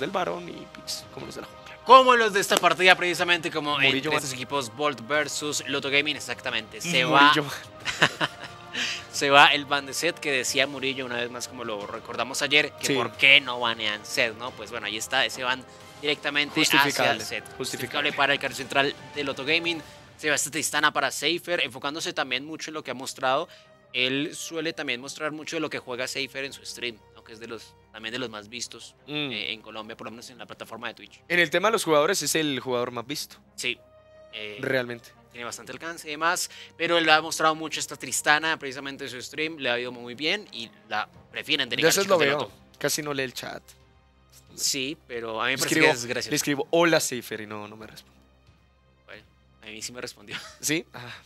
del varón y pues, como los de la jungla. Como los de esta partida, precisamente, como estos equipos Bolt versus Loto Gaming, exactamente. Se va. se va el ban de set que decía Murillo una vez más, como lo recordamos ayer, que por qué no banean set, ¿no? Pues bueno, ahí está ese van directamente hacia el set. Justificable, para el carro central de Loto Gaming. Se va esta Tristana para Safer, enfocándose también mucho en lo que ha mostrado. Él suele también mostrar mucho de lo que juega Safer en su stream, aunque es de los también de los más vistos mm. eh, en Colombia, por lo menos en la plataforma de Twitch. En el tema de los jugadores, es el jugador más visto. Sí. Eh, Realmente. Tiene bastante alcance y demás, pero él ha mostrado mucho esta Tristana precisamente en su stream, le ha ido muy bien y la prefieren tener. Yo eso lo veo, casi no lee el chat. Sí, pero a mí me parece que Le escribo, hola Seifer y no, me responde. Bueno, a mí sí me respondió. ¿Sí? ajá. Ah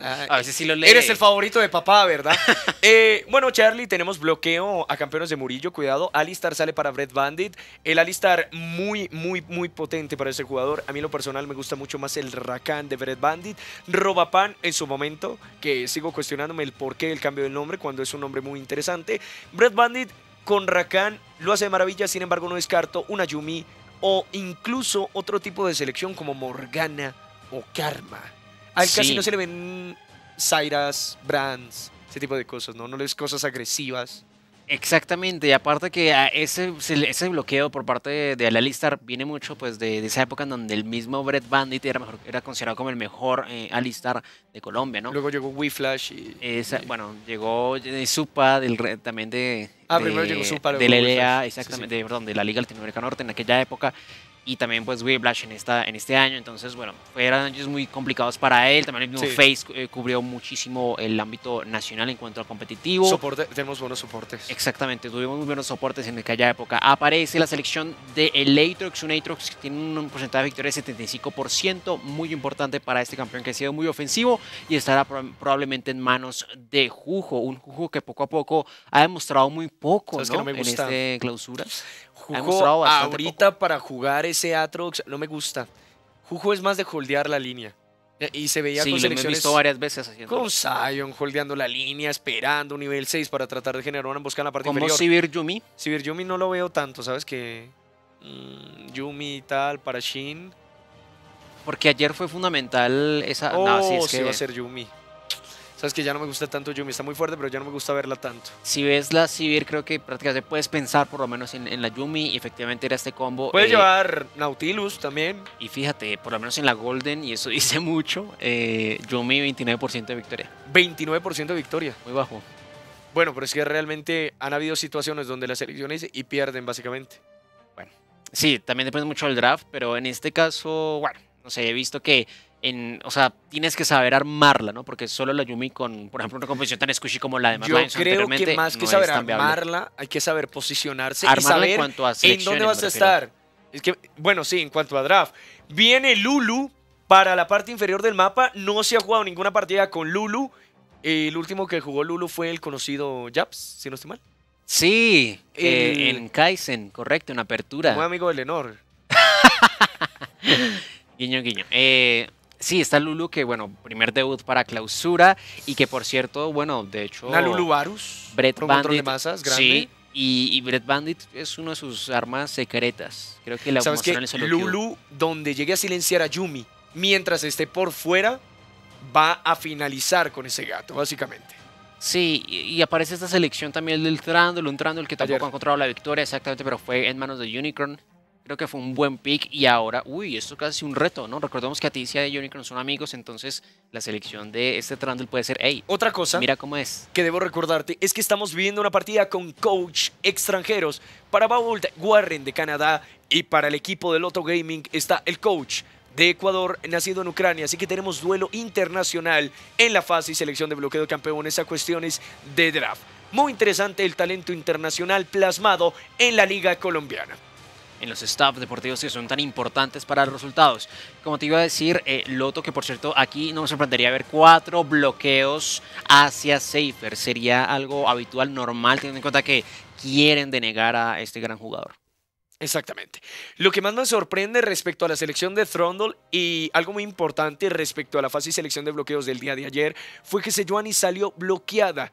a lo Eres el favorito de papá, ¿verdad? Eh, bueno, Charlie, tenemos bloqueo a campeones de Murillo. Cuidado. Alistar sale para Brett Bandit. El Alistar muy, muy, muy potente para ese jugador. A mí, lo personal, me gusta mucho más el Rakan de Bret Bandit. Robapan en su momento, que sigo cuestionándome el porqué del cambio del nombre cuando es un nombre muy interesante. Brett Bandit con Rakan lo hace de maravilla. Sin embargo, no descarto una Yumi o incluso otro tipo de selección como Morgana o Karma casi no se le ven Zairas, Brands, ese tipo de cosas, ¿no? No les cosas agresivas. Exactamente, y aparte que ese, ese bloqueo por parte de, Alistar viene mucho pues de, esa época en donde el mismo Brett Bandit era, mejor, era considerado como el mejor eh, Alistar de Colombia, ¿no? Luego llegó WeFlash Flash. bueno, llegó eh, Supa del, también de... Ah, primero llegó Supa, luego De la exactamente, perdón, de la Liga Latinoamericana Norte en aquella época y también pues Will en, esta, en este año. Entonces, bueno, eran años muy complicados para él. También el mismo Face eh, cubrió muchísimo el ámbito nacional en cuanto a competitivo. tenemos buenos soportes. Exactamente, tuvimos muy buenos soportes en aquella época. Aparece la selección de Elatrox, un Elatrox que tiene un porcentaje de victoria de 75%, muy importante para este campeón que ha sido muy ofensivo y estará probablemente en manos de Jujo, un Jujo que poco a poco ha demostrado muy poco en esta este clausura. Jujo ahorita para jugar ese Atrox no me gusta. Jujo es más de holdear la línea. Y se veía sí, con selecciones. Lo he visto varias veces haciendo. Con Sion holdeando la línea, esperando un nivel 6 para tratar de generar una emboscada en la parte ¿Cómo inferior. Yumi? Sibir Yumi no lo veo tanto, ¿sabes? Que mm, Yumi y tal, para Shin. Porque ayer fue fundamental esa. Oh, no, sí, oh, sí va a ser Yumi sabes que ya no me gusta tanto Yumi, está muy fuerte, pero ya no me gusta verla tanto. Si ves la Sivir, creo que prácticamente puedes pensar por lo menos en, la Yumi, y efectivamente era este combo. Puedes eh, llevar Nautilus también. Y fíjate, por lo menos en la Golden, y eso dice mucho, eh, Yumi 29% de victoria. 29% de victoria. Muy bajo. Bueno, pero es que realmente han habido situaciones donde las selecciones y pierden básicamente. Bueno, sí, también depende mucho del draft, pero en este caso, bueno, no sé, he visto que o sea, tienes que saber armarla, ¿no? Porque solo la Yumi con, por ejemplo, una composición tan squishy como la de Yo creo que más que saber armarla, hay que saber posicionarse y saber en, cuanto a en dónde vas a estar. Es que, bueno, sí, en cuanto a draft. Viene Lulu para la parte inferior del mapa. No se ha jugado ninguna partida con Lulu. El último que jugó Lulu fue el conocido Japs, si no estoy mal. Sí, eh, en Kaizen, correcto, en apertura. Un amigo de Lenor. guiño, guiño. Eh, Sí, está Lulu, que bueno, primer debut para clausura y que por cierto, bueno, de hecho... Una Lulu Varus, Brett Bandit, de masas, Sí, y, y Brett Bandit es una de sus armas secretas. Creo que la ¿Sabes que Lulu, donde llegue a silenciar a Yumi, mientras esté por fuera, va a finalizar con ese gato, básicamente. Sí, y aparece esta selección también del Trandle, un el que tampoco ha encontrado la victoria exactamente, pero fue en manos de Unicorn creo que fue un buen pick y ahora, uy, esto casi un reto, ¿no? Recordemos que Aticia y no son amigos, entonces la selección de este Trundle puede ser, hey, otra cosa, mira cómo es. Que debo recordarte es que estamos viviendo una partida con coach extranjeros para Baul Warren de Canadá y para el equipo de Loto Gaming está el coach de Ecuador, nacido en Ucrania. Así que tenemos duelo internacional en la fase y selección de bloqueo de campeones a cuestiones de draft. Muy interesante el talento internacional plasmado en la Liga Colombiana en los staff deportivos que son tan importantes para los resultados. Como te iba a decir, eh, Loto, que por cierto, aquí no me sorprendería ver cuatro bloqueos hacia Safer. Sería algo habitual, normal, teniendo en cuenta que quieren denegar a este gran jugador. Exactamente. Lo que más me sorprende respecto a la selección de Throndle y algo muy importante respecto a la fase y selección de bloqueos del día de ayer fue que Sejuani salió bloqueada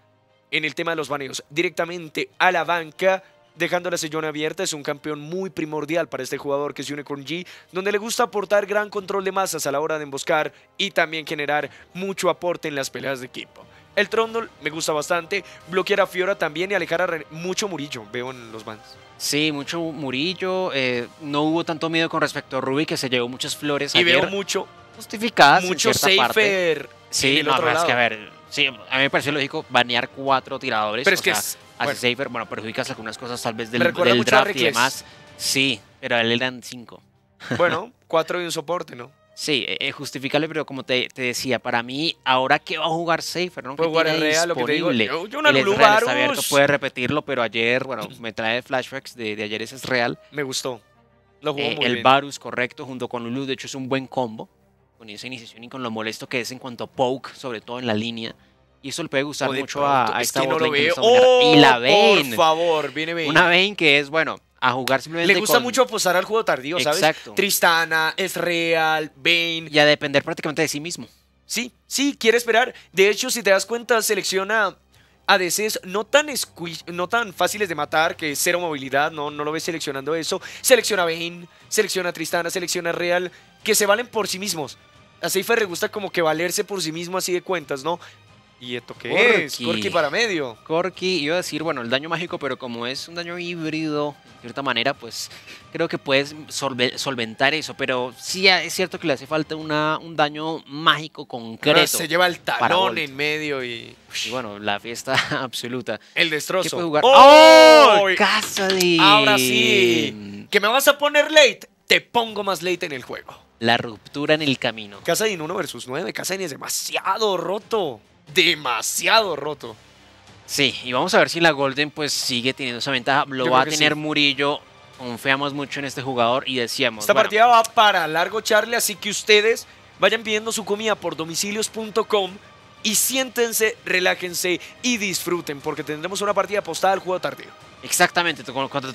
en el tema de los baneos directamente a la banca dejando la sillona abierta. Es un campeón muy primordial para este jugador que se une con G, donde le gusta aportar gran control de masas a la hora de emboscar y también generar mucho aporte en las peleas de equipo. El Trondol me gusta bastante, bloquear a Fiora también y alejar a mucho Murillo, veo en los bans. Sí, mucho Murillo, eh, no hubo tanto miedo con respecto a Ruby que se llevó muchas flores Y veo mucho... Justificadas Mucho Seifer safer. Sí, no, que a ver, sí, a mí me pareció lógico banear cuatro tiradores. Pero es que Hace bueno. safer, bueno, perjudicas algunas cosas tal vez del, del draft y demás. Sí, pero a él dan cinco. Bueno, cuatro y un soporte, ¿no? Sí, e, e, justificale, pero como te, te, decía, para mí, ahora que va a jugar Safer, ¿no? Puede jugar real, que Yo, una el Israel abierto, puede repetirlo, pero ayer, bueno, me trae flashbacks de, de ayer, ese es real. Me gustó. Lo jugó eh, el Varus, correcto, junto con Lulu, de hecho es un buen combo, con esa iniciación y con lo molesto que es en cuanto a poke, sobre todo en la línea. Y eso le puede gustar mucho a, esta y la Vayne. Oh, por favor, viene Vayne. Una Vayne que es, bueno, a jugar simplemente. Le gusta mucho apostar al juego tardío, ¿sabes? Exacto. Tristana, es real, Vayne. Y a depender prácticamente de sí mismo. Sí, sí, quiere esperar. De hecho, si te das cuenta, selecciona ADCs no tan, no tan fáciles de matar, que es cero movilidad, no, no lo ves seleccionando eso. Selecciona Vayne, selecciona Tristana, selecciona Real, que se valen por sí mismos. A Seifer le gusta como que valerse por sí mismo así de cuentas, ¿no? ¿Y esto qué es? Corky para medio. Corki, iba a decir, bueno, el daño mágico, pero como es un daño híbrido, de cierta manera, pues creo que puedes solventar eso. Pero sí ah, es cierto que le hace falta una, un daño mágico concreto. se lleva el talón en medio y... y. bueno, la fiesta absoluta. El destrozo. ¡Oh! Ahora sí. Que me vas a poner late. Te pongo más late en el juego. La ruptura en el camino. Casadín 1 versus 9. Casadín es demasiado roto demasiado roto. Sí, y vamos a ver si la Golden pues sigue teniendo esa ventaja. Lo va a tener Murillo. Confiamos mucho en este jugador y decíamos... Esta partida va para largo, charle así que ustedes vayan pidiendo su comida por domicilios.com y siéntense, relájense y disfruten, porque tendremos una partida apostada al juego tardío. Exactamente,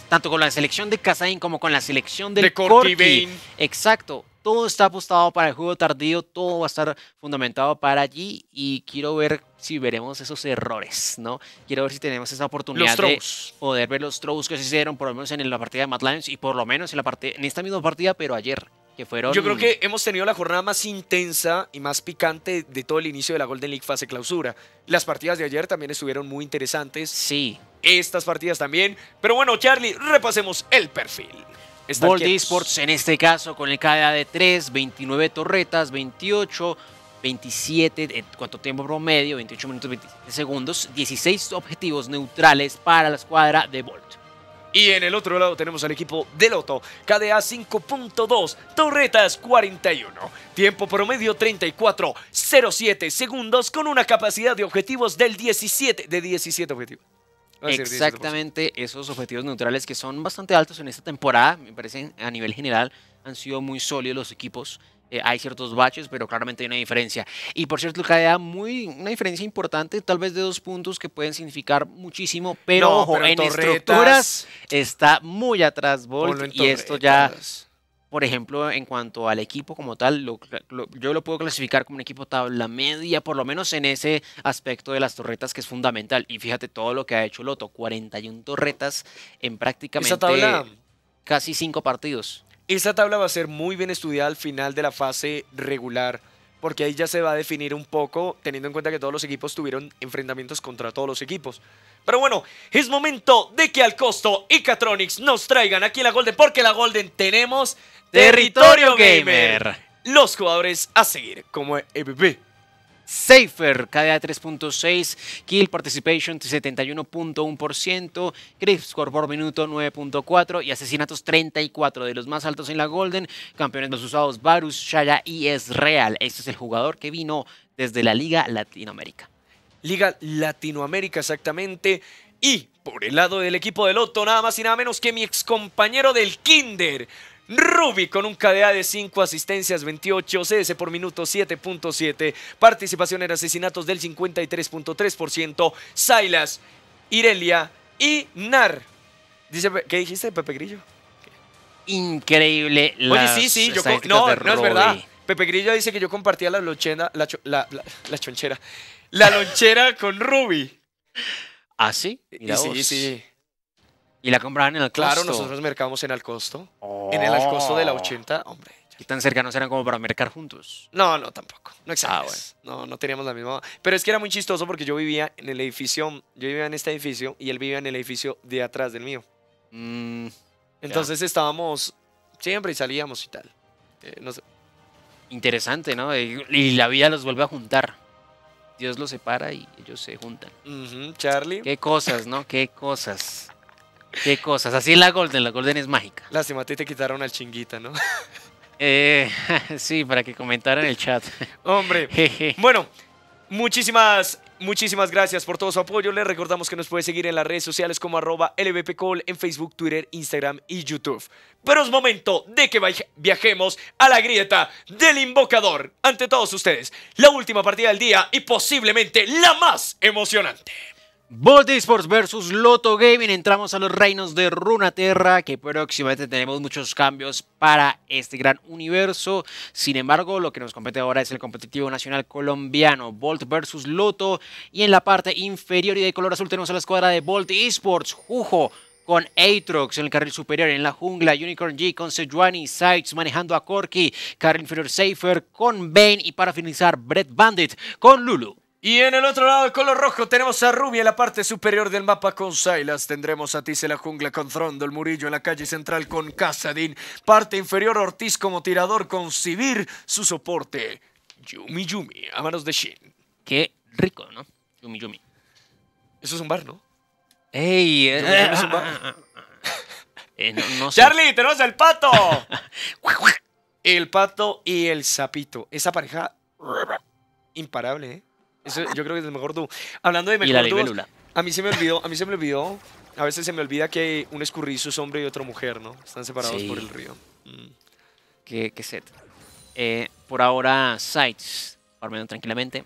tanto con la selección de Casaín como con la selección del de Corti. Exacto, todo está apostado para el juego tardío, todo va a estar fundamentado para allí y quiero ver si veremos esos errores, ¿no? Quiero ver si tenemos esa oportunidad de poder ver los throws que se hicieron, por lo menos en la partida de Mad Lions y por lo menos en, la partida, en esta misma partida, pero ayer. Que fueron... Yo creo que hemos tenido la jornada más intensa y más picante de todo el inicio de la Golden League fase clausura. Las partidas de ayer también estuvieron muy interesantes. Sí. Estas partidas también. Pero bueno, Charlie, repasemos el perfil. Bold Esports, en este caso, con el KDA de 3, 29 torretas, 28, 27, eh, cuánto tiempo promedio, 28 minutos 27 segundos, 16 objetivos neutrales para la escuadra de Bolt. Y en el otro lado tenemos al equipo de Loto, KDA 5.2, Torretas 41, tiempo promedio 34, 07 segundos con una capacidad de objetivos del 17, de 17 objetivos. Exactamente, esos objetivos neutrales que son bastante altos en esta temporada, me parece a nivel general, han sido muy sólidos los equipos. Eh, hay ciertos baches, pero claramente hay una diferencia. Y por cierto, cae muy, una diferencia importante, tal vez de dos puntos que pueden significar muchísimo, pero, en estructuras está muy atrás Volt y esto ya por ejemplo, en cuanto al equipo como tal, yo lo puedo clasificar como un equipo tabla media, por lo menos en ese aspecto de las torretas que es fundamental. Y fíjate todo lo que ha hecho Loto, 41 torretas en prácticamente tabla, casi 5 partidos. Esa tabla va a ser muy bien estudiada al final de la fase regular, porque ahí ya se va a definir un poco, teniendo en cuenta que todos los equipos tuvieron enfrentamientos contra todos los equipos. Pero bueno, es momento de que al costo y nos traigan aquí la Golden, porque la Golden tenemos Territorio, Gamer. Los jugadores a seguir como EPP. Safer, KDA 3.6, Kill Participation 71.1%, Grief Score por minuto 9.4 y asesinatos 34 de los más altos en la Golden, campeones los usados Varus, Shaya y Es Real. Este es el jugador que vino desde la Liga Latinoamérica. Liga Latinoamérica exactamente. Y por el lado del equipo de Loto, nada más y nada menos que mi ex compañero del Kinder, Ruby con un KDA de 5 asistencias, 28 CS por minuto, 7.7, participación en asesinatos del 53.3%, Silas, Irelia y Nar. Dice, ¿Qué dijiste, Pepe Grillo? Increíble sí, sí, no, no es verdad. Pepe Grillo dice que yo compartía la, lochena, la, la, la chonchera. La lonchera con Ruby. ¿Ah, sí? sí, sí. ¿Y la compraban en el costo? Claro, nosotros mercamos en el costo. En el costo de la 80, hombre. ¿Y tan cercanos eran como para mercar juntos? No, no, tampoco. No ah, exacto. No, no teníamos la misma. Pero es que era muy chistoso porque yo vivía en el edificio, yo vivía en este edificio y él vivía en el edificio de atrás del mío. Mm, Entonces estábamos siempre y salíamos y tal. Eh, Interesante, ¿no? Y la vida los vuelve a juntar. Dios los separa y ellos se juntan. Charlie. Qué cosas, ¿no? Qué cosas. Qué cosas. Así es la Golden. La Golden es mágica. Lástima, a te quitaron al chinguita, ¿no? Eh, sí, para que en el chat. Hombre. bueno, muchísimas Muchísimas gracias por todo su apoyo. Les recordamos que nos puede seguir en las redes sociales como arroba lbpcall en Facebook, Twitter, Instagram y YouTube. Pero es momento de que viajemos a la grieta del invocador. Ante todos ustedes, la última partida del día y posiblemente la más emocionante. Bolt Esports versus Loto Gaming. Entramos a los reinos de Runaterra, que próximamente tenemos muchos cambios para este gran universo. Sin embargo, lo que nos compete ahora es el competitivo nacional colombiano, Bolt versus Loto. Y en la parte inferior y de color azul tenemos a la escuadra de Bolt Esports, Jujo. Con Aatrox en el carril superior, en la jungla, Unicorn G con Sejuani, Sykes manejando a Corky, carril inferior Safer con Bane y para finalizar Brett Bandit con Lulu. Y en el otro lado, color rojo, tenemos a Ruby en la parte superior del mapa con Silas. Tendremos a Tiz en la jungla con el Murillo en la calle central con Casadin. Parte inferior, Ortiz como tirador con Sivir. Su soporte, Yumi Yumi, a manos de Shin. Qué rico, ¿no? Yumi Yumi. Eso es un bar, ¿no? ¡Ey! Eh, eh es un bar. Ah, ah, ah. Eh, ¡Charlie, tenemos el pato! el pato y el sapito. Esa pareja imparable, ¿eh? yo creo que es el mejor dúo. Hablando de mejor y a mí se me olvidó, a mí se me olvidó, a veces se me olvida que hay un escurrizo, es hombre y otra mujer, ¿no? Están separados por el río. Mm. Qué, set. Eh, por ahora, Sites, farmeando tranquilamente.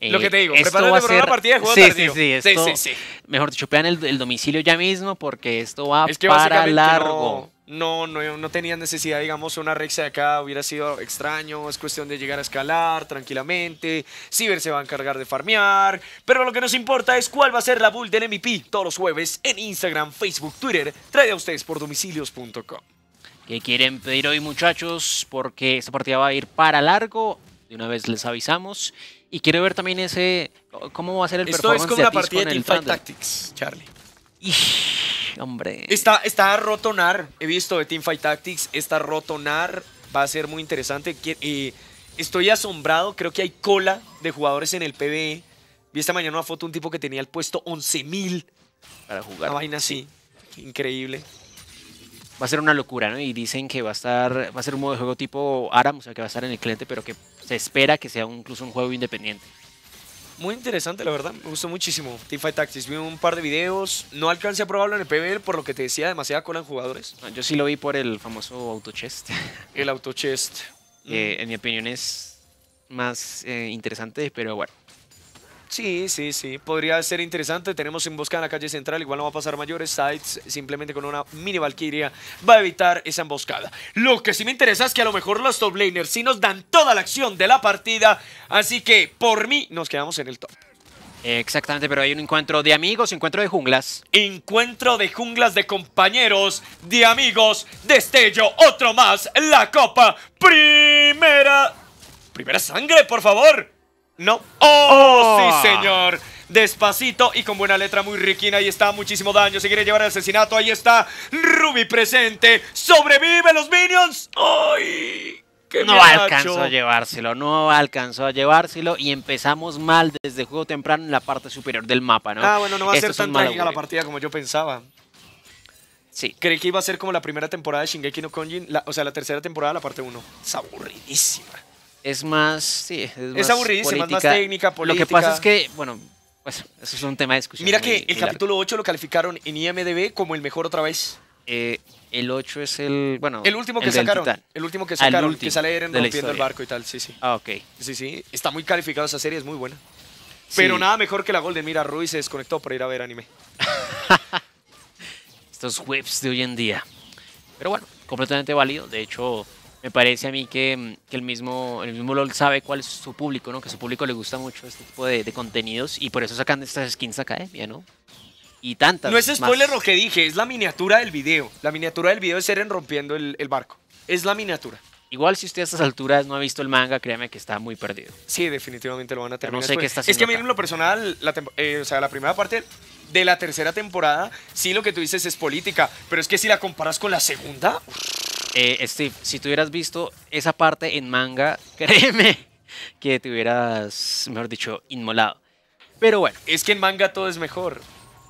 lo que te digo, eh, prepárate para una partida de juego sí, Sí, sí, sí, Mejor te chupean el, domicilio ya mismo porque esto va es que para largo no, no, no necesidad, digamos, una Rex de acá hubiera sido extraño, es cuestión de llegar a escalar tranquilamente, Ciber se va a encargar de farmear, pero lo que nos importa es cuál va a ser la bull del MVP todos los jueves en Instagram, Facebook, Twitter, trae a ustedes por domicilios.com. ¿Qué quieren pedir hoy muchachos? Porque esta partida va a ir para largo, de una vez les avisamos. Y quiero ver también ese, cómo va a ser el Esto es como la partida de Teamfight Tactics, Charlie hombre. Está, está roto He visto de Teamfight Tactics. Está rotonar, Va a ser muy interesante. estoy asombrado. Creo que hay cola de jugadores en el PBE. Vi esta mañana una foto de un tipo que tenía el puesto 11.000 para jugar. Una vaina así. Increíble. Va a ser una locura, ¿no? Y dicen que va a estar, va a ser un modo de juego tipo ARAM, o sea, que va a estar en el cliente, pero que se espera que sea incluso un juego independiente. Muy interesante, la verdad. Me gustó muchísimo fight Tactics. Vi un par de videos. No alcancé a probarlo en el PBL por lo que te decía, demasiada cola en jugadores. Ah, yo sí lo vi por el famoso autochest. el autochest. en mi opinión es más eh, interesante, pero bueno, Sí, sí, sí. Podría ser interesante. Tenemos emboscada en la calle central. Igual no va a pasar mayores. sites, simplemente con una mini Valkyria va a evitar esa emboscada. Lo que sí me interesa es que a lo mejor los top laners sí nos dan toda la acción de la partida. Así que por mí nos quedamos en el top. Exactamente, pero hay un encuentro de amigos, encuentro de junglas. Encuentro de junglas de compañeros, de amigos, destello, otro más, la copa, primera... Primera sangre, por favor. No. ¡Oh, sí, oh. señor! despacito y con buena letra muy riquina. Ahí está, muchísimo daño. Se quiere llevar el asesinato. Ahí está, Ruby presente. ¡Sobrevive los minions! ¡Ay! no alcanzó a llevárselo, no alcanzó a llevárselo y empezamos mal desde juego temprano en la parte superior del mapa, ¿no? Ah, bueno, no va a ser tan trágica la partida como yo pensaba. Sí. Creí que iba a ser como la primera temporada de Shingeki no Konjin, o sea, la tercera temporada, la parte 1. Es aburridísima. Es más, sí, es, más es más técnica, política. Lo que pasa es que, bueno, pues, eso es un tema de discusión. Mira que el capítulo 8 lo calificaron en IMDB como el mejor otra vez. Eh, el 8 es el, bueno, el último que sacaron, el último que sacaron, que sale Eren rompiendo el barco y tal, sí, sí. Ah, ok. Sí, sí, está muy calificada esa serie, es muy buena. Pero nada mejor que la Golden. Mira, Ruiz se desconectó para ir a ver anime. Estos webs de hoy en día. Pero bueno, completamente válido. De hecho, me parece a mí que, mm, que, el, mismo, el mismo LOL sabe cuál es su público, ¿no? Que a su público le gusta mucho este tipo de, contenidos y por eso sacan estas skins de academia, ¿eh? ¿no? Y tantas. No es spoiler lo que dije, es la miniatura del video. La miniatura del video es Eren rompiendo el, barco. Es la miniatura. Igual si usted a estas alturas no ha visto el manga, créame que está muy perdido. Sí, definitivamente lo van a tener no sé qué está haciendo Es que a mí en lo personal, la eh, o sea, la primera parte de la tercera temporada, sí lo que tú dices es política, pero es que si la comparas con la segunda... Eh, Steve, si tuvieras hubieras visto esa parte en manga, créeme que te hubieras, mejor dicho, inmolado. Pero bueno. Es que en manga todo es mejor.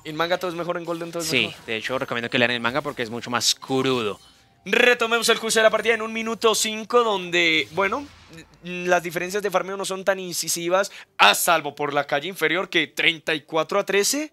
En manga todo es mejor, en Golden todo es sí, mejor. Sí, de hecho recomiendo que lean el manga porque es mucho más crudo. Retomemos el curso de la partida en un minuto 5 donde, bueno, las diferencias de farmeo no son tan incisivas, a salvo por la calle inferior que 34 a 13.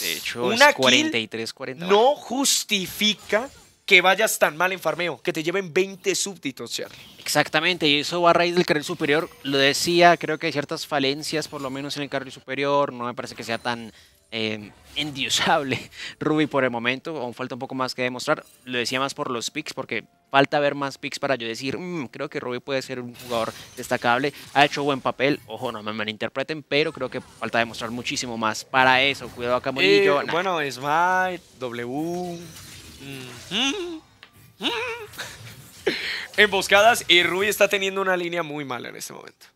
De hecho, es 43 40. No justifica que vayas tan mal en farmeo, que te lleven 20 súbditos, Charlie. Exactamente, y eso va a raíz del carril superior. Lo decía, creo que hay ciertas falencias, por lo menos en el carril superior. No me parece que sea tan eh, endiosable Ruby por el momento. Aún falta un poco más que demostrar. Lo decía más por los picks, porque falta ver más picks para yo decir, mm, creo que Ruby puede ser un jugador destacable. Ha hecho buen papel, ojo, no me malinterpreten, pero creo que falta demostrar muchísimo más para eso. Cuidado, acá, Eh, Bueno, Smite, W. Emboscadas y Rui está teniendo una línea muy mala en este momento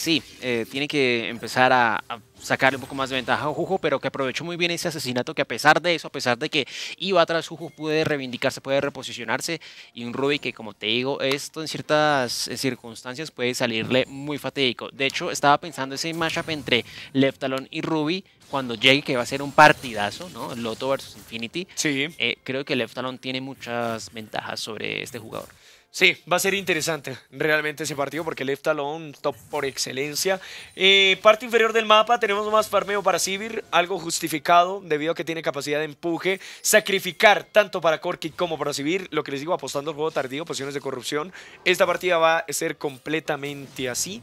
sí, eh, tiene que empezar a, sacar sacarle un poco más de ventaja a Juju, pero que aprovechó muy bien ese asesinato, que a pesar de eso, a pesar de que iba atrás Juju, puede reivindicarse, puede reposicionarse, y un Ruby que, como te digo, esto en ciertas eh, circunstancias puede salirle muy fatídico. De hecho, estaba pensando ese matchup entre Leftalon y Ruby, cuando llegue, que va a ser un partidazo, ¿no? Loto versus Infinity. Sí. Eh, creo que Leftalon tiene muchas ventajas sobre este jugador. Sí, va a ser interesante realmente ese partido porque Left Alone, top por excelencia. Eh, parte inferior del mapa, tenemos más farmeo para Sivir, algo justificado debido a que tiene capacidad de empuje. Sacrificar tanto para Corky como para Sivir, lo que les digo, apostando al juego tardío, posiciones de corrupción. Esta partida va a ser completamente así.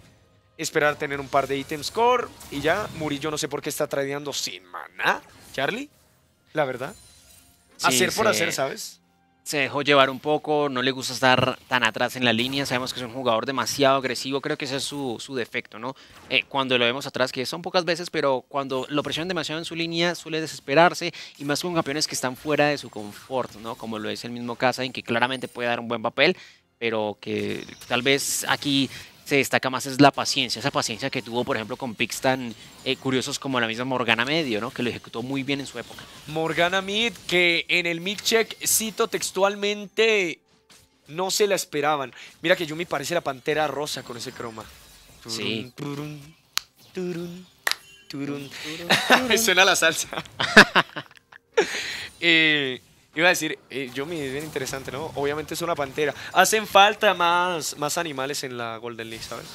Esperar tener un par de ítems core y ya. Murillo no sé por qué está tradeando sin maná, Charlie, la verdad. hacer por hacer, ¿sabes? se dejó llevar un poco, no le gusta estar tan atrás en la línea, sabemos que es un jugador demasiado agresivo, creo que ese es su, defecto, ¿no? Eh, cuando lo vemos atrás, que son pocas veces, pero cuando lo presionan demasiado en su línea, suele desesperarse, y más con campeones que están fuera de su confort, ¿no? Como lo es el mismo Casa, en que claramente puede dar un buen papel, pero que tal vez aquí se destaca más es la paciencia, esa paciencia que tuvo, por ejemplo, con picks tan eh, curiosos como la misma Morgana Medio, ¿no? que lo ejecutó muy bien en su época. Morgana Mid, que en el mid-check, cito textualmente, no se la esperaban. Mira que Yumi parece la pantera rosa con ese croma. sí. Suena la salsa. eh, Iba a decir, eh, yo me bien interesante, ¿no? Obviamente es una pantera. Hacen falta más, más animales en la Golden League, ¿sabes?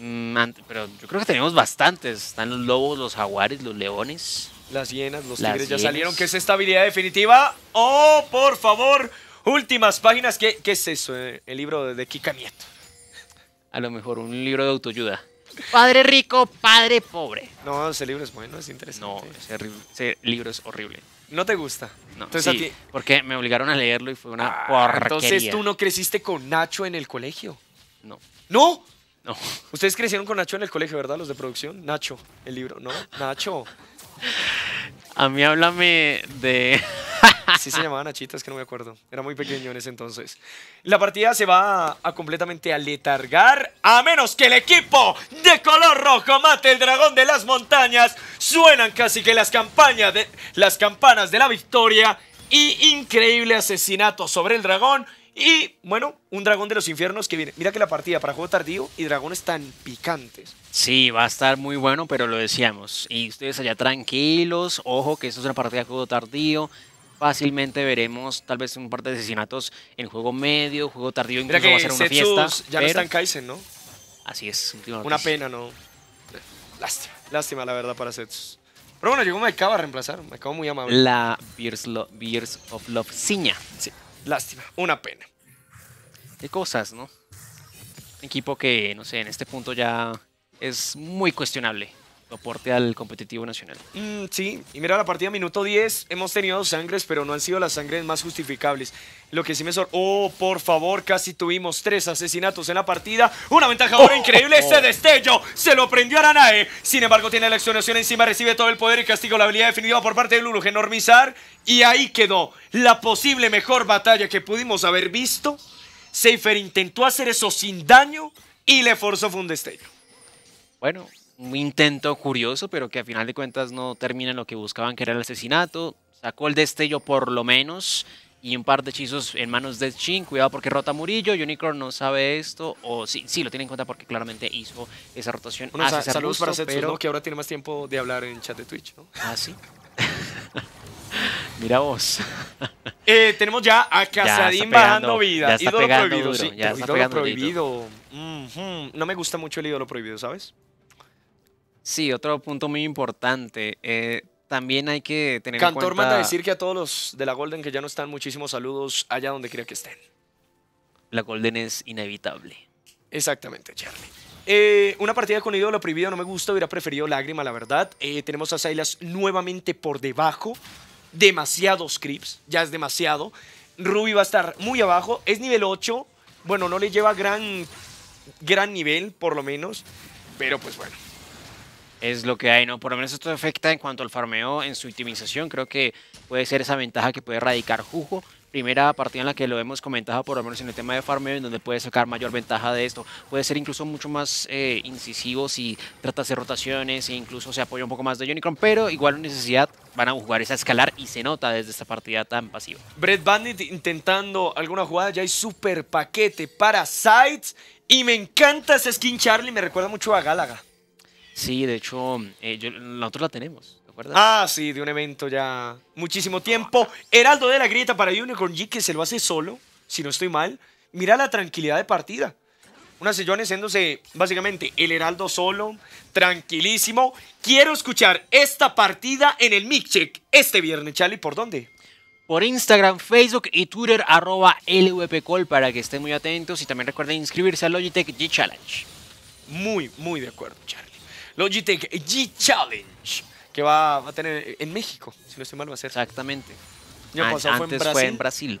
Mm, pero yo creo que tenemos bastantes. Están los lobos, los jaguares, los leones. Las hienas, los tigres ya salieron. ¿Qué es esta habilidad definitiva? ¡Oh, por favor! Últimas páginas. ¿Qué, qué es eso? Eh, el libro de Kika Nieto. A lo mejor un libro de autoayuda. Padre rico, padre pobre. No, ese libro es bueno, es interesante. No, ese libro es horrible. ¿No te gusta? No, entonces porque me obligaron a leerlo y fue una ah, porquería. Entonces tú no creciste con Nacho en el colegio. No. ¿No? No. Ustedes crecieron con Nacho en el colegio, ¿verdad? Los de producción. Nacho, el libro, ¿no? Nacho. A mí háblame de se ah. llamaba es que no me acuerdo. Era muy pequeño en ese entonces. La partida se va a, completamente a a menos que el equipo de color rojo mate el dragón de las montañas. Suenan casi que las, campañas de, las campanas de la victoria y increíble asesinato sobre el dragón. Y bueno, un dragón de los infiernos que viene. Mira que la partida para juego tardío y dragones tan picantes. Sí, va a estar muy bueno, pero lo decíamos. Y ustedes allá tranquilos, ojo que esto es una partida de juego tardío fácilmente veremos tal vez un par de asesinatos en juego medio, juego tardío, incluso va a ser una fiesta. Ya pero... no Kaizen, ¿no? Así es. Una pena, ¿no? Lástima, lástima la verdad para Setsu. Pero bueno, llegó acabo a reemplazar, me acabo muy amable. La Beers, of Love Ciña. Sí, lástima, una pena. Qué cosas, ¿no? Un equipo que, no sé, en este punto ya es muy cuestionable aporte al competitivo nacional. Mm, sí, y mira la partida minuto 10, hemos tenido sangres, pero no han sido las sangres más justificables. Lo que sí me sorprende. oh, por favor, casi tuvimos tres asesinatos en la partida. Una ventaja ahora oh, increíble, ese oh. destello se lo prendió a Aranae. Sin embargo, tiene la exoneración encima, recibe todo el poder y castigo, la habilidad definitiva por parte de Lulu, Genormizar. Y ahí quedó la posible mejor batalla que pudimos haber visto. Seifer intentó hacer eso sin daño y le forzó fue un destello. Bueno, un intento curioso, pero que a final de cuentas no termina en lo que buscaban, que era el asesinato. Sacó el destello por lo menos y un par de hechizos en manos de Shin. Cuidado porque rota Murillo. Unicorn no sabe esto. O sí, sí, lo tiene en cuenta porque claramente hizo esa rotación. saludos para que ahora tiene más tiempo de hablar en chat de Twitch. ¿no? Ah, sí. Mira vos. Eh, tenemos ya a Casadín bajando vida. ídolo prohibido, No me gusta mucho el ídolo prohibido, ¿sabes? Sí, otro punto muy importante. Eh, también hay que tener Cantor en cuenta... manda decir que a todos los de la Golden que ya no están, muchísimos saludos allá donde quiera que estén. La Golden es inevitable. Exactamente, Charlie. Eh, una partida con ídolo prohibido no me gusta, hubiera preferido lágrima, la verdad. Eh, tenemos a Silas nuevamente por debajo. Demasiados creeps, ya es demasiado. Ruby va a estar muy abajo, es nivel 8. Bueno, no le lleva gran, gran nivel, por lo menos. Pero pues bueno, es lo que hay, ¿no? Por lo menos esto afecta en cuanto al farmeo en su optimización. Creo que puede ser esa ventaja que puede erradicar Jujo. Primera partida en la que lo hemos comentado, por lo menos en el tema de farmeo, en donde puede sacar mayor ventaja de esto. Puede ser incluso mucho más eh, incisivo si trata de hacer rotaciones e incluso se apoya un poco más de Unicron, pero igual necesidad van a jugar esa escalar y se nota desde esta partida tan pasiva. Brett Bandit intentando alguna jugada, ya hay super paquete para Sides y me encanta ese skin Charlie, me recuerda mucho a Galaga. Sí, de hecho, eh, nosotros la tenemos. acuerdo? Ah, sí, de un evento ya muchísimo tiempo. Heraldo de la Grieta para Unicorn G, que se lo hace solo, si no estoy mal. Mira la tranquilidad de partida. Unas sellones haciéndose básicamente el Heraldo solo, tranquilísimo. Quiero escuchar esta partida en el Mic Check este viernes, Charlie. ¿Por dónde? Por Instagram, Facebook y Twitter, arroba Call para que estén muy atentos. Y también recuerden inscribirse al Logitech G Challenge. Muy, muy de acuerdo, Charlie. Logitech G Challenge, que va, a tener en México, si no estoy mal, va a ser. Exactamente. antes fue en Brasil.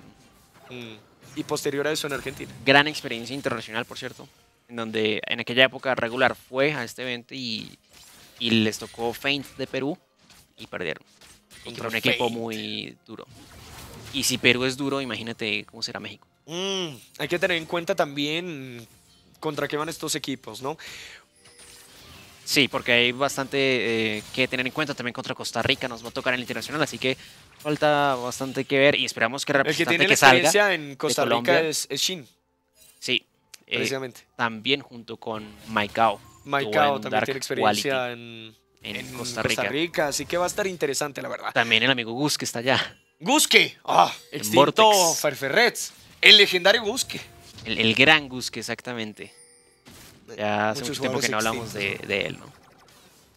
Mm. Y posterior a eso en Argentina. Gran experiencia internacional, por cierto, en donde en aquella época regular fue a este evento y, les tocó Feint de Perú y perdieron. Y un equipo muy duro. Y si Perú es duro, imagínate cómo será México. Mm, hay que tener en cuenta también contra qué van estos equipos, ¿no? Sí, porque hay bastante eh, que tener en cuenta también contra Costa Rica, nos va a tocar en el internacional, así que falta bastante que ver y esperamos que el representante el que, tiene que salga en Costa Rica es, Shin. Sí, eh, precisamente. también junto con Maikao. Maikao también tiene experiencia en, Costa, Rica. así que va a estar interesante, la verdad. También el amigo Gus que está allá. Guske, ah, extinto el legendario Gusque. El, el gran Guske, exactamente. Ya hace mucho tiempo que no hablamos de, él, ¿no?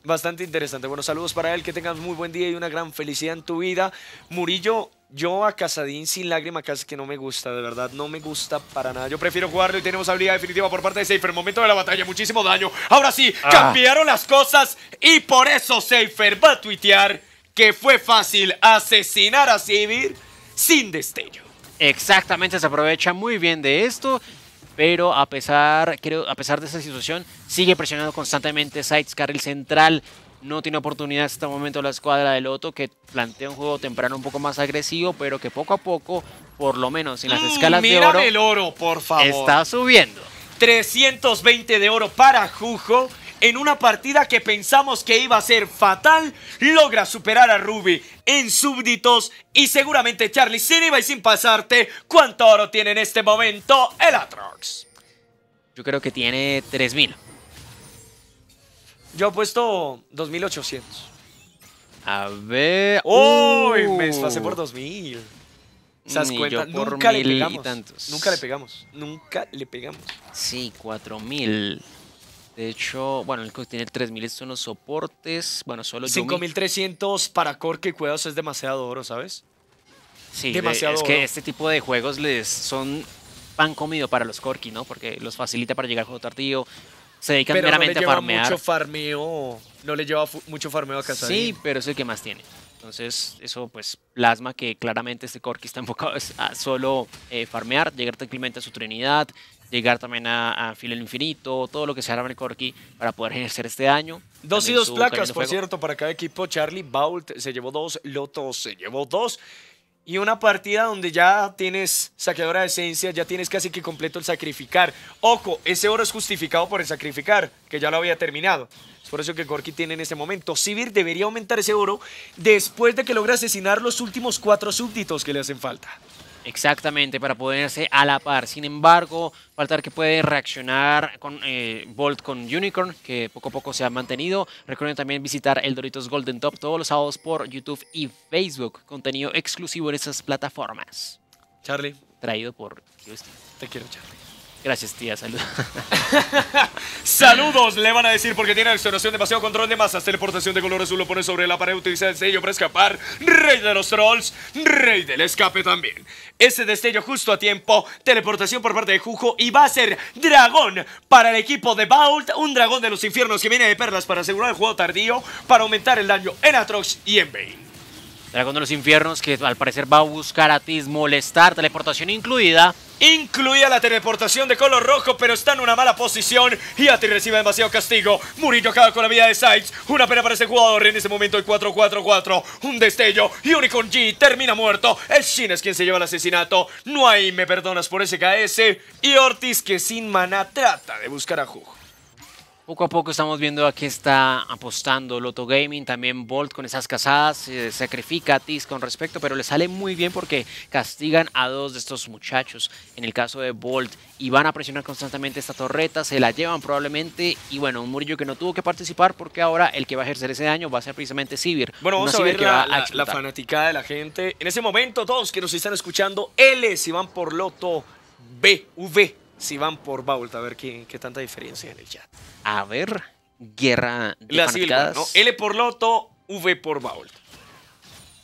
Bastante interesante. Bueno, saludos para él, que tengas muy buen día y una gran felicidad en tu vida. Murillo, yo a Casadín sin lágrima casi que no me gusta, de verdad, no me gusta para nada. Yo prefiero jugarlo y tenemos habilidad definitiva por parte de Seifer. Momento de la batalla, muchísimo daño. Ahora sí, ah. cambiaron las cosas y por eso Seifer va a tuitear que fue fácil asesinar a Sivir sin destello. Exactamente, se aprovecha muy bien de esto pero a pesar, creo, a pesar de esa situación, sigue presionando constantemente Sites, carril central. No tiene oportunidad hasta el momento la escuadra del Loto, que plantea un juego temprano un poco más agresivo, pero que poco a poco, por lo menos en las mm, escalas de oro, el oro, por favor. Está subiendo. 320 de oro para Jujo en una partida que pensamos que iba a ser fatal, logra superar a Ruby en súbditos y seguramente Charlie sin iba y sin pasarte cuánto oro tiene en este momento el Atrox. Yo creo que tiene 3000. Yo he puesto 2800. A ver. ¡Uy! Me pasé uh. por 2000. ¿Se das cuenta? Nunca le pegamos. Nunca le pegamos. Nunca le pegamos. Sí, 4000. De hecho, bueno, el que tiene el 3000 son los soportes. Bueno, solo 5300 para Corky y Cuevas es demasiado oro, ¿sabes? Sí, demasiado es que este tipo de juegos les son pan comido para los Corky, ¿no? Porque los facilita para llegar al juego tardío. Se dedican meramente a farmear. Mucho farmeo, no le lleva mucho farmeo a casa. Sí, pero es el que más tiene. Entonces, eso pues plasma que claramente este Corky está enfocado a solo eh, farmear, llegar tranquilamente a su trinidad, llegar también a, a Filo Infinito, todo lo que se sea el Corky para poder ejercer este año. Dos y dos placas, por cierto, para cada equipo. Charlie Bault se llevó dos, lotos se llevó dos. Y una partida donde ya tienes saqueadora de esencia, ya tienes casi que completo el sacrificar. Ojo, ese oro es justificado por el sacrificar, que ya lo había terminado. Es por eso que Corky tiene en este momento. Sivir debería aumentar ese oro después de que logre asesinar los últimos cuatro súbditos que le hacen falta. Exactamente, para poderse a la par. Sin embargo, faltar que puede reaccionar con eh, Bolt con Unicorn, que poco a poco se ha mantenido. Recuerden también visitar el Doritos Golden Top todos los sábados por YouTube y Facebook. Contenido exclusivo en esas plataformas. Charlie. Traído por Justin. Te quiero, Charlie. Gracias, tía. Saludos. Saludos, le van a decir porque tiene exoneración, demasiado control de masas, teleportación de color azul, lo pone sobre la pared, utiliza el sello para escapar. Rey de los trolls, rey del escape también. Ese destello justo a tiempo, teleportación por parte de Jujo y va a ser dragón para el equipo de Bault, un dragón de los infiernos que viene de perlas para asegurar el juego tardío, para aumentar el daño en Atrox y en Bane. Dragón de los Infiernos que al parecer va a buscar a Tis molestar, teleportación incluida. Incluía la teleportación de color rojo, pero está en una mala posición. Y Ati recibe demasiado castigo. Murillo acaba con la vida de Sides. Una pena para ese jugador en ese momento. El 4-4-4. Un destello. Y Unicorn G termina muerto. El Shin es quien se lleva el asesinato. No hay me perdonas por ese KS. Y Ortiz que sin mana trata de buscar a Jugo. Poco a poco estamos viendo aquí está apostando Loto Gaming, también Bolt con esas casadas, se sacrifica a Tis con respecto, pero le sale muy bien porque castigan a dos de estos muchachos, en el caso de Bolt, y van a presionar constantemente esta torreta, se la llevan probablemente, y bueno, un Murillo que no tuvo que participar porque ahora el que va a ejercer ese daño va a ser precisamente Sivir. Bueno, vamos a ver la, a la, fanaticada de la gente. En ese momento, todos que nos están escuchando, L si van por Loto B, V, si van por Vault, a ver qué, qué tanta diferencia en el chat. A ver, guerra de La L por Loto, V por Vault.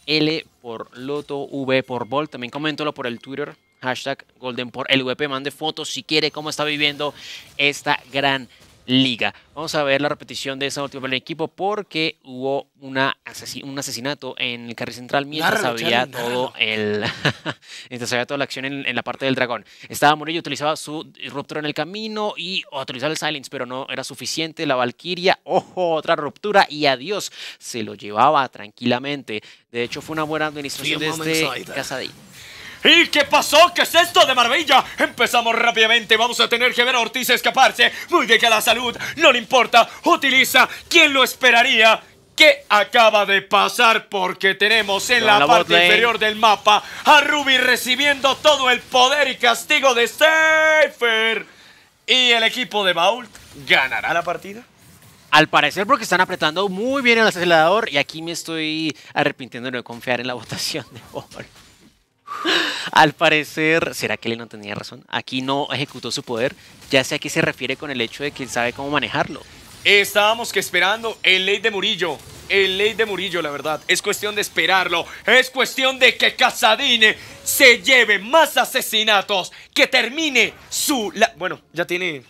L por Loto, V por Vault. También coméntalo por el Twitter, hashtag Golden por LVP. Mande fotos si quiere cómo está viviendo esta gran liga. Vamos a ver la repetición de esa última pelea equipo porque hubo una un asesinato en el carril central mientras había todo el toda la acción en, la parte del dragón. Estaba Murillo, utilizaba su ruptura en el camino y utilizaba el silence, pero no era suficiente. La Valkyria, ojo, otra ruptura y adiós. Se lo llevaba tranquilamente. De hecho, fue una buena administración desde este Casadín. ¿Y qué pasó? ¿Qué es esto de maravilla? Empezamos rápidamente. Vamos a tener que ver a Ortiz escaparse. Muy bien que la salud no le importa. Utiliza. ¿Quién lo esperaría? ¿Qué acaba de pasar? Porque tenemos en la, parte inferior del mapa a Ruby recibiendo todo el poder y castigo de Cypher. ¿Y el equipo de Bault ganará la partida? Al parecer porque están apretando muy bien el acelerador y aquí me estoy arrepintiendo de confiar en la votación de Bault. Al parecer, ¿será que él no tenía razón? Aquí no ejecutó su poder, ya sea que se refiere con el hecho de que él sabe cómo manejarlo. Estábamos que esperando el ley de Murillo. El ley de Murillo, la verdad. Es cuestión de esperarlo. Es cuestión de que Casadine se lleve más asesinatos. Que termine su... Bueno, ya tiene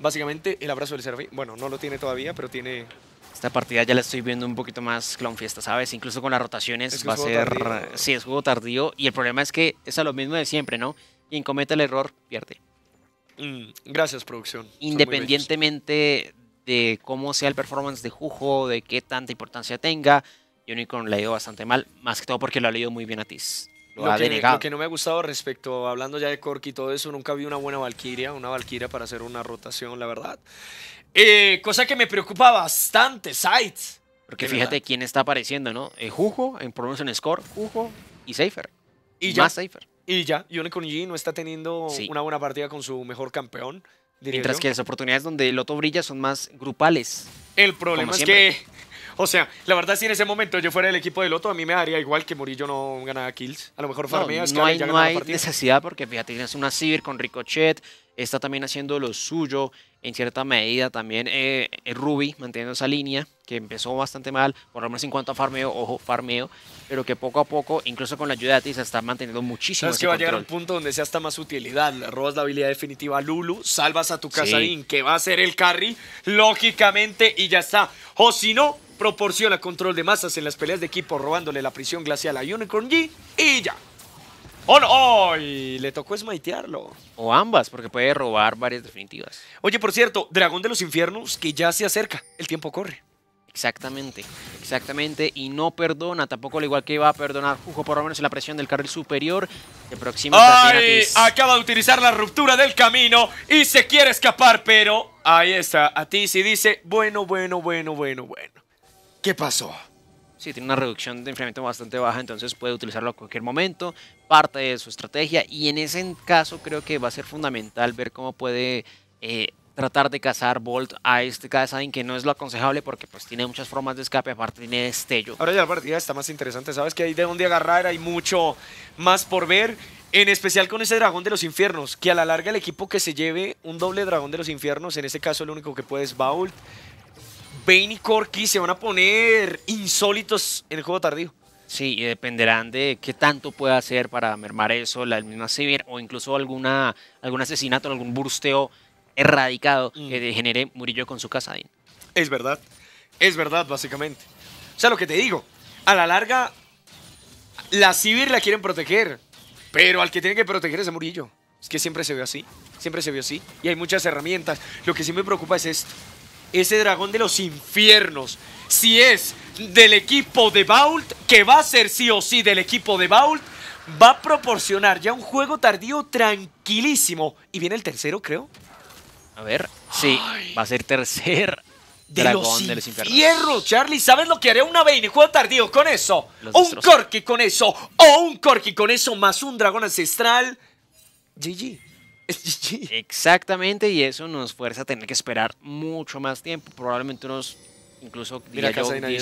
básicamente el abrazo del servidor. Bueno, no lo tiene todavía, pero tiene esta partida ya la estoy viendo un poquito más clown fiesta, ¿sabes? Incluso con las rotaciones va a ser... Sí, es juego tardío. Y el problema es que es a lo mismo de siempre, ¿no? Quien cometa el error, pierde. Mm, gracias, producción. Independientemente de cómo sea el performance de Jujo, de qué tanta importancia tenga, Unicorn le ha ido bastante mal. Más que todo porque lo ha leído muy bien a Tiz. Lo, ha que, lo, que, no me ha gustado respecto, hablando ya de Cork y todo eso, nunca vi una buena Valkyria, una Valkyria para hacer una rotación, la verdad. Eh, cosa que me preocupa bastante, Sides, Porque fíjate quién está apareciendo, ¿no? Eh, Jujo en en Score, Jujo y Safer Y ya. Más Safer Y ya, Unicorn G no está teniendo una buena partida con su mejor campeón. Mientras que las oportunidades donde el Loto brilla son más grupales. El problema es que o sea, la verdad, si en ese momento yo fuera el equipo del Loto, a mí me daría igual que Morillo no ganara kills. A lo mejor Farmeo... no, hay, no hay necesidad porque fíjate, tienes una Sivir con Ricochet, está también haciendo lo suyo en cierta medida también eh, Ruby manteniendo esa línea que empezó bastante mal, por lo menos en cuanto a farmeo, ojo, farmeo, pero que poco a poco, incluso con la ayuda de ti, se está manteniendo muchísimo. Sabes que va a llegar un punto donde sea hasta más utilidad, robas la habilidad definitiva a Lulu, salvas a tu casadín que va a ser el carry, lógicamente, y ya está. O si no, proporciona control de masas en las peleas de equipo robándole la prisión glacial a Unicorn G y ya. ¡Oh, no! le tocó esmaitearlo. O ambas, porque puede robar varias definitivas. Oye, por cierto, Dragón de los Infiernos que ya se acerca. El tiempo corre. Exactamente, exactamente. Y no perdona, tampoco al igual que va a perdonar Jujo, por lo menos en la presión del carril superior. De próxima... ¡Ay! Acaba de utilizar la ruptura del camino y se quiere escapar, pero ahí está. A ti se dice: Bueno, bueno, bueno, bueno, bueno. ¿Qué pasó? Sí, tiene una reducción de enfriamiento bastante baja, entonces puede utilizarlo a cualquier momento, parte de su estrategia, y en ese caso creo que va a ser fundamental ver cómo puede eh, tratar de cazar Bolt a este Kazadin, que no es lo aconsejable porque pues tiene muchas formas de escape, aparte tiene destello. Ahora ya la partida está más interesante, sabes que hay de dónde agarrar, hay mucho más por ver, en especial con ese dragón de los infiernos, que a la larga el equipo que se lleve un doble dragón de los infiernos, en este caso lo único que puede es Bolt. Bane y Corky se van a poner insólitos en el juego tardío. Sí, y dependerán de qué tanto pueda hacer para mermar eso, la misma civil, o incluso alguna, algún asesinato, algún bursteo erradicado que genere Murillo con su casa. Es verdad, es verdad, básicamente. O sea, lo que te digo, a la larga, la Sivir la quieren proteger, pero al que tiene que proteger es a Murillo. Es que siempre se ve así, siempre se vio así, y hay muchas herramientas. Lo que sí me preocupa es esto ese dragón de los infiernos, si es del equipo de Bault, que va a ser sí o sí del equipo de Bault, va a proporcionar ya un juego tardío tranquilísimo. Y viene el tercero, creo. A ver, sí, va a ser tercer de dragón los de los infiernos. Charlie, ¿sabes lo que haré una Bane? Juego tardío con eso. un Corki con eso. O un Corki con eso más un dragón ancestral. GG. Exactamente, y eso nos fuerza a tener que esperar mucho más tiempo, probablemente unos, incluso Mira,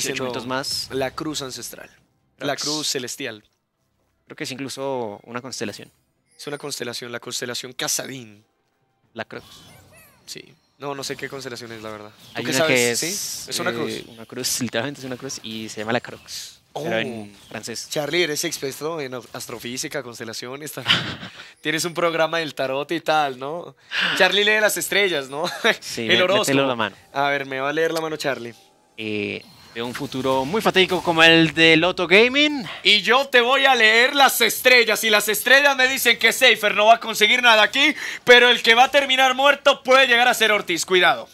minutos más. La cruz ancestral, la cruz celestial. Creo que es incluso una constelación. Es una constelación, la constelación Casadín. La cruz. Sí. No, no sé qué constelación es, la verdad. es, es una cruz. Eh, una cruz, literalmente es una cruz y se llama la cruz en oh. francés. Charlie, eres experto en astrofísica, constelaciones. Tienes un programa del tarot y tal, ¿no? Charlie lee las estrellas, ¿no? Sí, el horóscopo. la mano. A ver, me va a leer la mano Charlie. veo eh, un futuro muy fatídico como el de Loto Gaming. Y yo te voy a leer las estrellas. Y las estrellas me dicen que Seifer no va a conseguir nada aquí, pero el que va a terminar muerto puede llegar a ser Ortiz. Cuidado.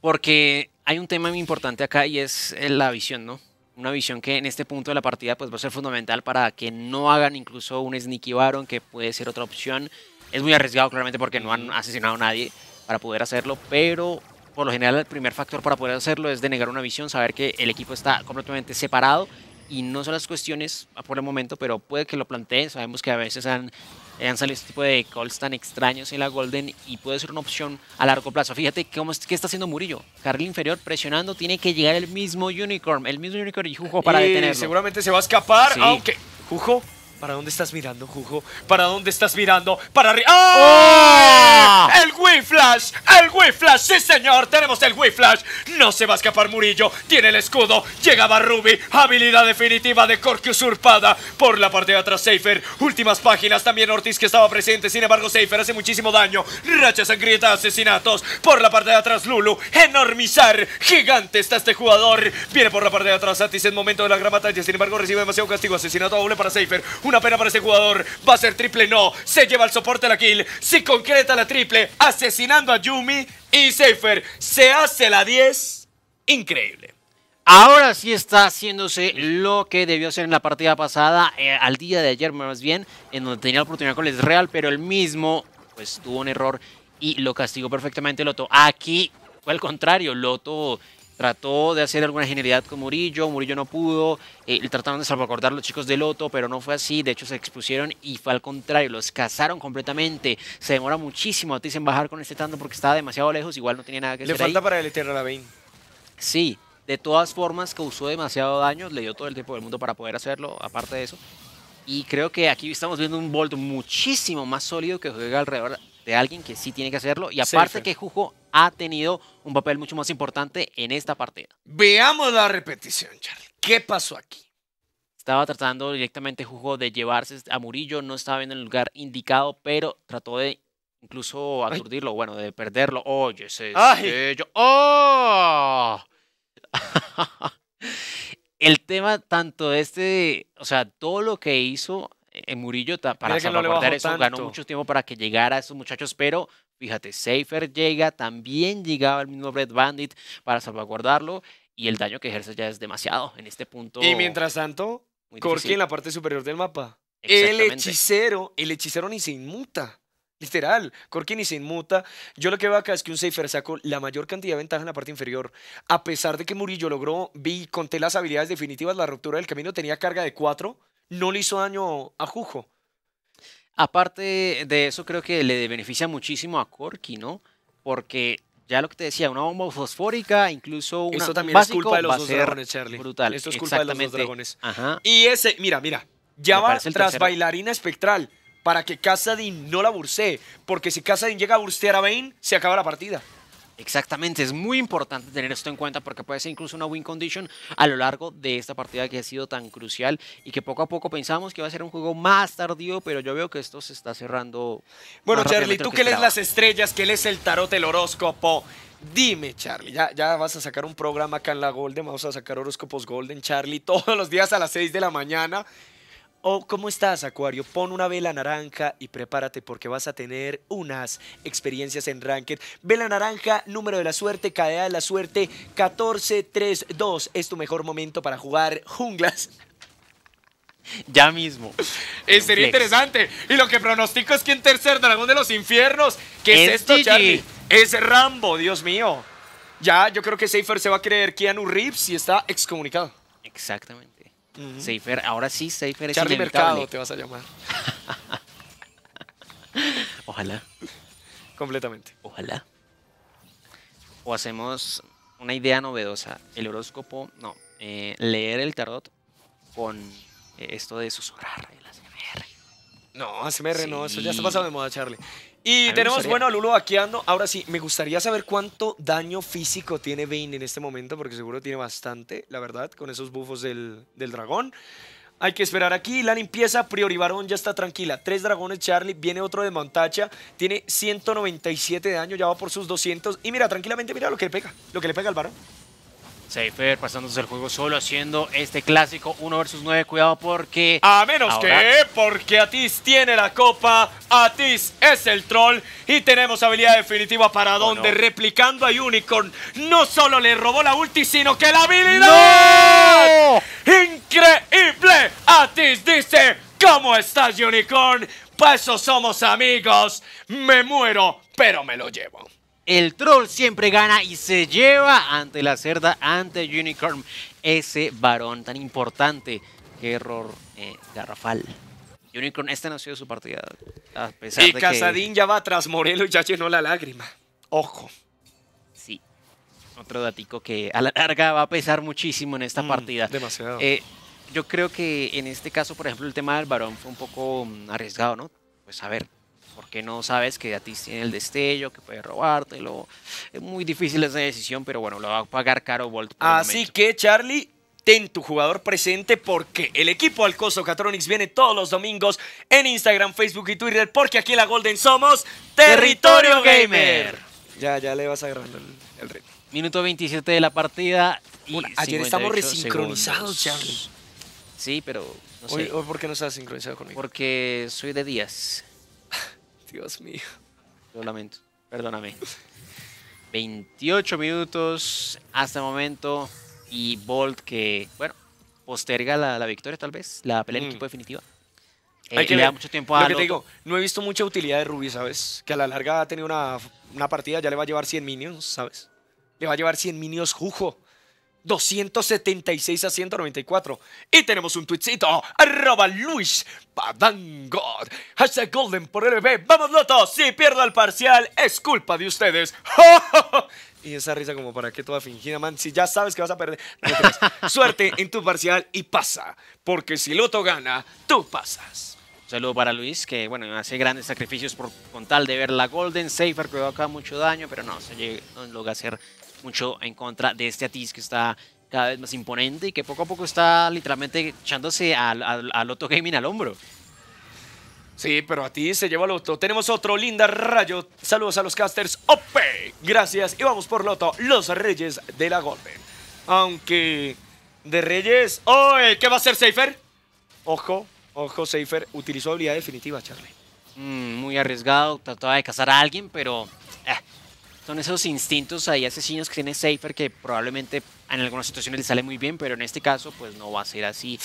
Porque hay un tema muy importante acá y es la visión, ¿no? una visión que en este punto de la partida pues, va a ser fundamental para que no hagan incluso un sneaky baron, que puede ser otra opción. Es muy arriesgado claramente porque no han asesinado a nadie para poder hacerlo, pero por lo general el primer factor para poder hacerlo es denegar una visión, saber que el equipo está completamente separado y no son las cuestiones por el momento, pero puede que lo planteen. Sabemos que a veces han han salido este tipo de calls tan extraños en la Golden y puede ser una opción a largo plazo. Fíjate cómo qué está haciendo Murillo. Carril inferior presionando, tiene que llegar el mismo Unicorn, el mismo Unicorn y Jujo para y detenerlo. Seguramente se va a escapar, aunque Jujo ¿Para dónde estás mirando, Jujo? ¿Para dónde estás mirando? ¡Para arriba! ¡Ah! ¡Oh! ¡El Wii Flash! ¡El Wii Flash! ¡Sí, señor! ¡Tenemos el Wii Flash! No se va a escapar Murillo. Tiene el escudo. Llegaba Ruby. Habilidad definitiva de Corky usurpada. Por la parte de atrás, Seifer. Últimas páginas. También Ortiz que estaba presente. Sin embargo, Seifer hace muchísimo daño. Racha sangrienta, asesinatos. Por la parte de atrás, Lulu. Enormizar. Gigante está este jugador. Viene por la parte de atrás, Atis en momento de la gran batalla. Sin embargo, recibe demasiado castigo. Asesinato doble para Seifer una pena para ese jugador. Va a ser triple, no. Se lleva el soporte a la kill. Si concreta la triple, asesinando a Yumi y Seifer. Se hace la 10. Increíble. Ahora sí está haciéndose lo que debió hacer en la partida pasada, eh, al día de ayer más bien, en donde tenía la oportunidad con el Real, pero el mismo pues tuvo un error y lo castigó perfectamente Loto. Aquí fue al contrario, Loto trató de hacer alguna genialidad con Murillo, Murillo no pudo, eh, trataron de salvaguardar a los chicos de Loto, pero no fue así, de hecho se expusieron y fue al contrario, los cazaron completamente, se demora muchísimo a en bajar con este tanto porque estaba demasiado lejos, igual no tenía nada que hacer Le falta para el la Lavín. Sí, de todas formas causó demasiado daño, le dio todo el tiempo del mundo para poder hacerlo, aparte de eso. Y creo que aquí estamos viendo un Bolt muchísimo más sólido que juega alrededor de alguien que sí tiene que hacerlo. Y aparte que jugó ha tenido un papel mucho más importante en esta partida. Veamos la repetición, Charlie. ¿Qué pasó aquí? Estaba tratando directamente Jugo de llevarse a Murillo, no estaba en el lugar indicado, pero trató de incluso aturdirlo, bueno, de perderlo. Oye, ese ¡Oh! el tema tanto de este, o sea, todo lo que hizo en eh, Murillo para salvaguardar eso, ganó mucho tiempo para que llegara a esos muchachos, pero Fíjate, Seifer llega, también llegaba el mismo Red Bandit para salvaguardarlo y el daño que ejerce ya es demasiado en este punto. Y mientras tanto, Corky en la parte superior del mapa. El hechicero, el hechicero ni se inmuta. Literal, Corky ni se inmuta. Yo lo que veo acá es que un Seifer sacó la mayor cantidad de ventaja en la parte inferior. A pesar de que Murillo logró, vi, conté las habilidades definitivas, la ruptura del camino tenía carga de 4, no le hizo daño a Jujo. Aparte de eso, creo que le beneficia muchísimo a Corky, ¿no? Porque ya lo que te decía, una bomba fosfórica, incluso una, Esto también es culpa de los dos dragones, Charlie. Brutal. Esto es culpa de los dos dragones. Y ese, mira, mira, ya va tras bailarina espectral para que Casadin no la bursee, porque si Casadin llega a bursear a Bane, se acaba la partida. Exactamente, es muy importante tener esto en cuenta porque puede ser incluso una win condition a lo largo de esta partida que ha sido tan crucial y que poco a poco pensamos que va a ser un juego más tardío, pero yo veo que esto se está cerrando. Bueno, Charlie, tú que, lees las estrellas, que lees el tarot, el horóscopo. Dime, Charlie, ya, ya vas a sacar un programa acá en la Golden, vamos a sacar horóscopos Golden, Charlie, todos los días a las 6 de la mañana. Oh, ¿Cómo estás, Acuario? Pon una vela naranja y prepárate porque vas a tener unas experiencias en Ranked. Vela naranja, número de la suerte, cadena de la suerte, 14-3-2. Es tu mejor momento para jugar junglas. Ya mismo. Eh, sería interesante. Y lo que pronostico es que en tercer dragón de los infiernos, que es, esto, Es Rambo, Dios mío. Ya, yo creo que Seifer se va a creer que Keanu Reeves y está excomunicado. Exactamente. Seifer, ahora sí, Seifer es Charlie Mercado te vas a llamar. Ojalá. Completamente. Ojalá. O hacemos una idea novedosa. El horóscopo, no. Eh, leer el tarot con eh, esto de susurrar, el ACMR. No, ASMR no, eso ya está pasado de moda, Charlie. Y tenemos, bueno, a Lulo vaqueando. Ahora sí, me gustaría saber cuánto daño físico tiene Vayne en este momento, porque seguro tiene bastante, la verdad, con esos bufos del, del dragón. Hay que esperar aquí. La limpieza, Priori Barón ya está tranquila. Tres dragones, Charlie. Viene otro de Montacha. Tiene 197 de daño, ya va por sus 200. Y mira, tranquilamente, mira lo que le pega. Lo que le pega al varón. Seifer pasándose el juego solo, haciendo este clásico 1 versus 9. Cuidado porque... A menos que, porque Atis tiene la copa, Atis es el troll y tenemos habilidad definitiva para donde replicando a Unicorn. No solo le robó la ulti, sino que la habilidad... ¡Increíble! Atis dice, ¿cómo estás Unicorn? pues eso somos amigos. Me muero, pero me lo llevo el troll siempre gana y se lleva ante la cerda, ante Unicorn, ese varón tan importante. Qué error eh, garrafal. Unicorn, este no ha sido su partida. A Casadín ya va tras Morelos y ya llenó la lágrima. Ojo. Sí. Otro datico que a la larga va a pesar muchísimo en esta mm, partida. Demasiado. Eh, yo creo que en este caso, por ejemplo, el tema del varón fue un poco mm, arriesgado, ¿no? Pues a ver, porque no sabes que a ti tiene el destello, que puede robártelo. Es muy difícil esa decisión, pero bueno, lo va a pagar caro Volt. Así que, Charlie, ten tu jugador presente porque el equipo Alcoso Catronics viene todos los domingos en Instagram, Facebook y Twitter, porque aquí en la Golden somos Territorio, Gamer. Ya, ya le vas agarrando el, el Minuto 27 de la partida. ayer estamos resincronizados, Charlie. Sí, pero ¿Por qué no estás sincronizado conmigo? Porque soy de días. Dios mío. Lo lamento. Perdóname. 28 minutos hasta el momento. Y Bolt que, bueno, posterga la, victoria tal vez. La pelea en mm. equipo definitiva. Eh, le mucho tiempo a te digo, no he visto mucha utilidad de Ruby, ¿sabes? Que a la larga ha tenido una, una partida, ya le va a llevar 100 minions, ¿sabes? Le va a llevar 100 minions jujo. 276 a 194. Y tenemos un tuitcito. Arroba Luis Padangod. Hashtag Golden por LB. Vamos, Loto. Si pierdo el parcial, es culpa de ustedes. y esa risa como para qué toda fingida, man. Si ya sabes que vas a perder. Suerte en tu parcial y pasa. Porque si Loto gana, tú pasas. Un saludo para Luis, que bueno, hace grandes sacrificios por, con tal de ver la Golden. Safer, que acá mucho daño, pero no, se llega, a hacer mucho en contra de este Atis que está cada vez más imponente y que poco a poco está literalmente echándose al, al, Gaming al hombro. Sí, pero a se lleva Loto. Tenemos otro, Linda Rayo. Saludos a los casters. ¡Ope! Gracias. Y vamos por Loto, los Reyes de la Golden. Aunque de Reyes... ¡Oh! ¿Qué va a hacer Seifer? Ojo, ojo, Seifer. Utilizó habilidad definitiva, Charlie. Mm, muy arriesgado. Trataba de cazar a alguien, pero... Eh, son esos instintos ahí asesinos que tiene Safer que probablemente en algunas situaciones le sale muy bien, pero en este caso pues no va a ser así.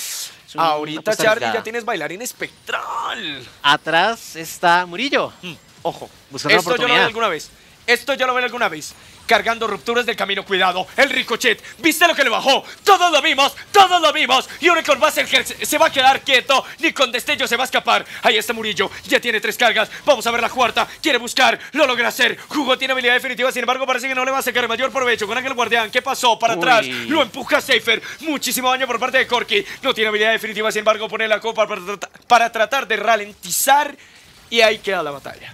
Ahorita Charlie ya tienes bailarín espectral. Atrás está Murillo. Hmm. Ojo, buscando Esto la oportunidad. yo lo veo alguna vez. Esto yo lo veo alguna vez cargando rupturas del camino. Cuidado, el ricochet. ¿Viste lo que le bajó? Todos lo vimos, todos lo vimos. Y Unicorn va a se va a quedar quieto. Ni con destello se va a escapar. Ahí está Murillo. Ya tiene tres cargas. Vamos a ver la cuarta. Quiere buscar. Lo logra hacer. Jugó, tiene habilidad definitiva. Sin embargo, parece que no le va a sacar mayor provecho. Con Ángel Guardián. ¿Qué pasó? Para atrás. Lo empuja Seifer. Muchísimo daño por parte de Corky. No tiene habilidad definitiva. Sin embargo, pone la copa para tratar de ralentizar. Y ahí queda la batalla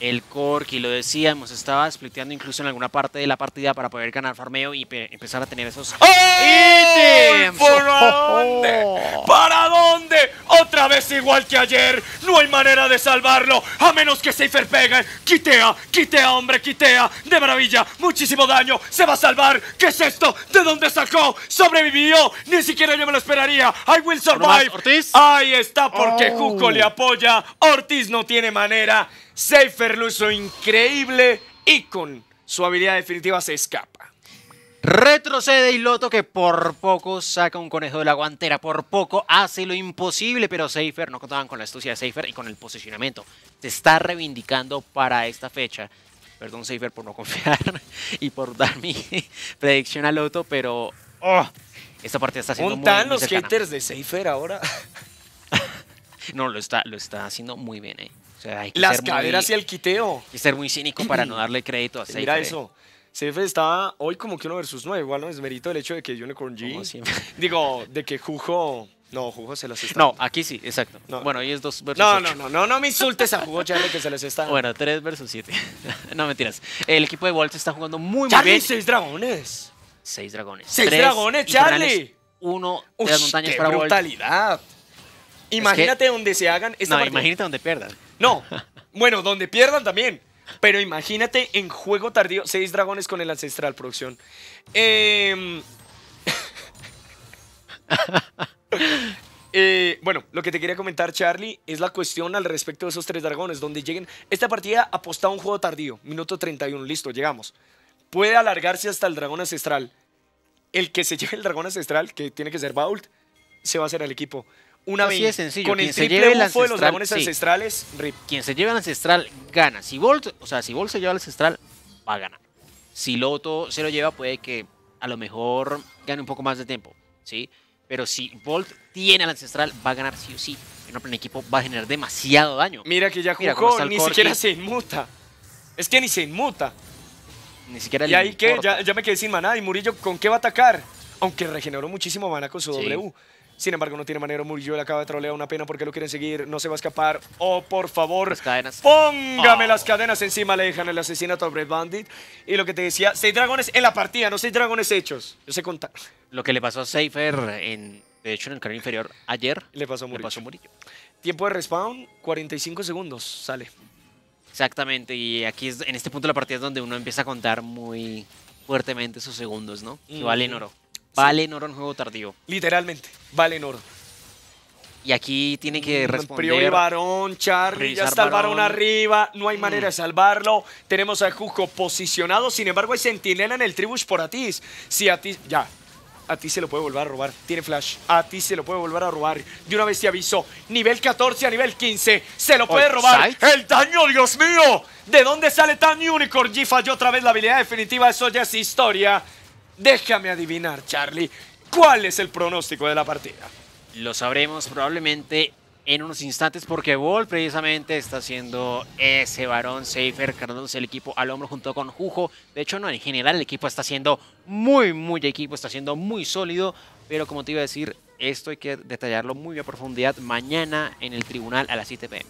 el Corky lo decíamos, estaba explotando incluso en alguna parte de la partida para poder ganar farmeo y empezar a tener esos ¡Oh! ítems. ¿Para dónde? ¿Para dónde? Otra vez igual que ayer. No hay manera de salvarlo, a menos que Seifer pegue. Quitea, quitea, hombre, quitea. De maravilla, muchísimo daño. Se va a salvar. ¿Qué es esto? ¿De dónde sacó? Sobrevivió. Ni siquiera yo me lo esperaría. I will survive. Ahí está porque oh. Juco le apoya. Ortiz no tiene manera. Seifer lo hizo increíble y con su habilidad definitiva se escapa. Retrocede y Loto que por poco saca un conejo de la guantera, por poco hace lo imposible, pero Seifer no contaban con la astucia de Seifer y con el posicionamiento. Se está reivindicando para esta fecha. Perdón Seifer por no confiar y por dar mi predicción a Loto, pero oh, esta partida está siendo muy, tan los haters de Seifer ahora? no, lo está, lo está haciendo muy bien Eh. Las caderas y el quiteo. Hay ser muy cínico para no darle crédito a Seifer. Mira eso. Seifer estaba hoy como que uno versus nueve. Igual no es el hecho de que Unicorn G. Digo, de que Jujo. No, Jujo se los está. No, aquí sí, exacto. Bueno, ahí es dos versus no, No, no, no, no me insultes a Jujo, Charlie que se les está. Bueno, 3 versus 7. no mentiras. El equipo de Walt está jugando muy, muy bien. ¡Seis dragones! Seis dragones. ¡Seis dragones, Charlie! Uno de las para brutalidad. Imagínate donde se hagan esta No, imagínate donde pierdan. No, bueno, donde pierdan también. Pero imagínate en juego tardío, seis dragones con el ancestral producción. Em, eh, bueno, lo que te quería comentar, Charlie, es la cuestión al respecto de esos tres dragones, donde lleguen... Esta partida aposta a un juego tardío, minuto 31, listo, llegamos. Puede alargarse hasta el dragón ancestral. El que se lleve el dragón ancestral, que tiene que ser Bault, se va a hacer al equipo una Así vez. sencillo. Con Quien el se lleve de los dragones ancestrales, rip. Quien se lleve al ancestral gana. Si Volt, o sea, si Volt se lleva el ancestral, va a ganar. Si Loto se lo lleva, puede que a lo mejor gane un poco más de tiempo, ¿sí? Pero si Volt tiene al ancestral, va a ganar sí o sí. En un equipo va a generar demasiado daño. Mira que ya jugó, ni siquiera se inmuta. Es que ni se inmuta. Ni siquiera ¿Y ahí qué? Ya, ya, me quedé sin maná. ¿Y Murillo con qué va a atacar? Aunque regeneró muchísimo mana con su W. Sin embargo, no tiene manera. Murillo le acaba de trolear una pena porque lo quieren seguir. No se va a escapar. Oh, por favor, las cadenas. póngame oh. las cadenas encima. Le dejan el asesinato a Red Bandit. Y lo que te decía, seis dragones en la partida, no seis dragones hechos. Yo sé contar. Lo que le pasó a Seifer, en, de hecho, en el carril inferior ayer, le pasó a Murillo. Tiempo de respawn, 45 segundos. Sale. Exactamente. Y aquí, en este punto de la partida, es donde uno empieza a contar muy fuertemente sus segundos, ¿no? Y vale oro. Valenor oro en juego tardío. Literalmente, oro. Y aquí tiene que mm, responder. el varón, Charlie, ya está el varón arriba, no hay mm. manera de salvarlo. Tenemos a Juco posicionado, sin embargo hay sentinela en el Tribush por Atis. Si Atis, ya, a ti se lo puede volver a robar. Tiene flash. A ti se lo puede volver a robar. De una vez te aviso. Nivel 14 a nivel 15. Se lo puede oh, robar. ¡El daño, Dios mío! ¿De dónde sale tan Unicorn? G falló otra vez la habilidad definitiva. Eso ya es historia. Déjame adivinar, Charlie, ¿cuál es el pronóstico de la partida? Lo sabremos probablemente en unos instantes porque Ball precisamente está haciendo ese varón safer, cargándose el equipo al hombro junto con Jujo. De hecho, no, en general el equipo está siendo muy, muy equipo, está siendo muy sólido, pero como te iba a decir, esto hay que detallarlo muy a profundidad mañana en el tribunal a las 7 pm.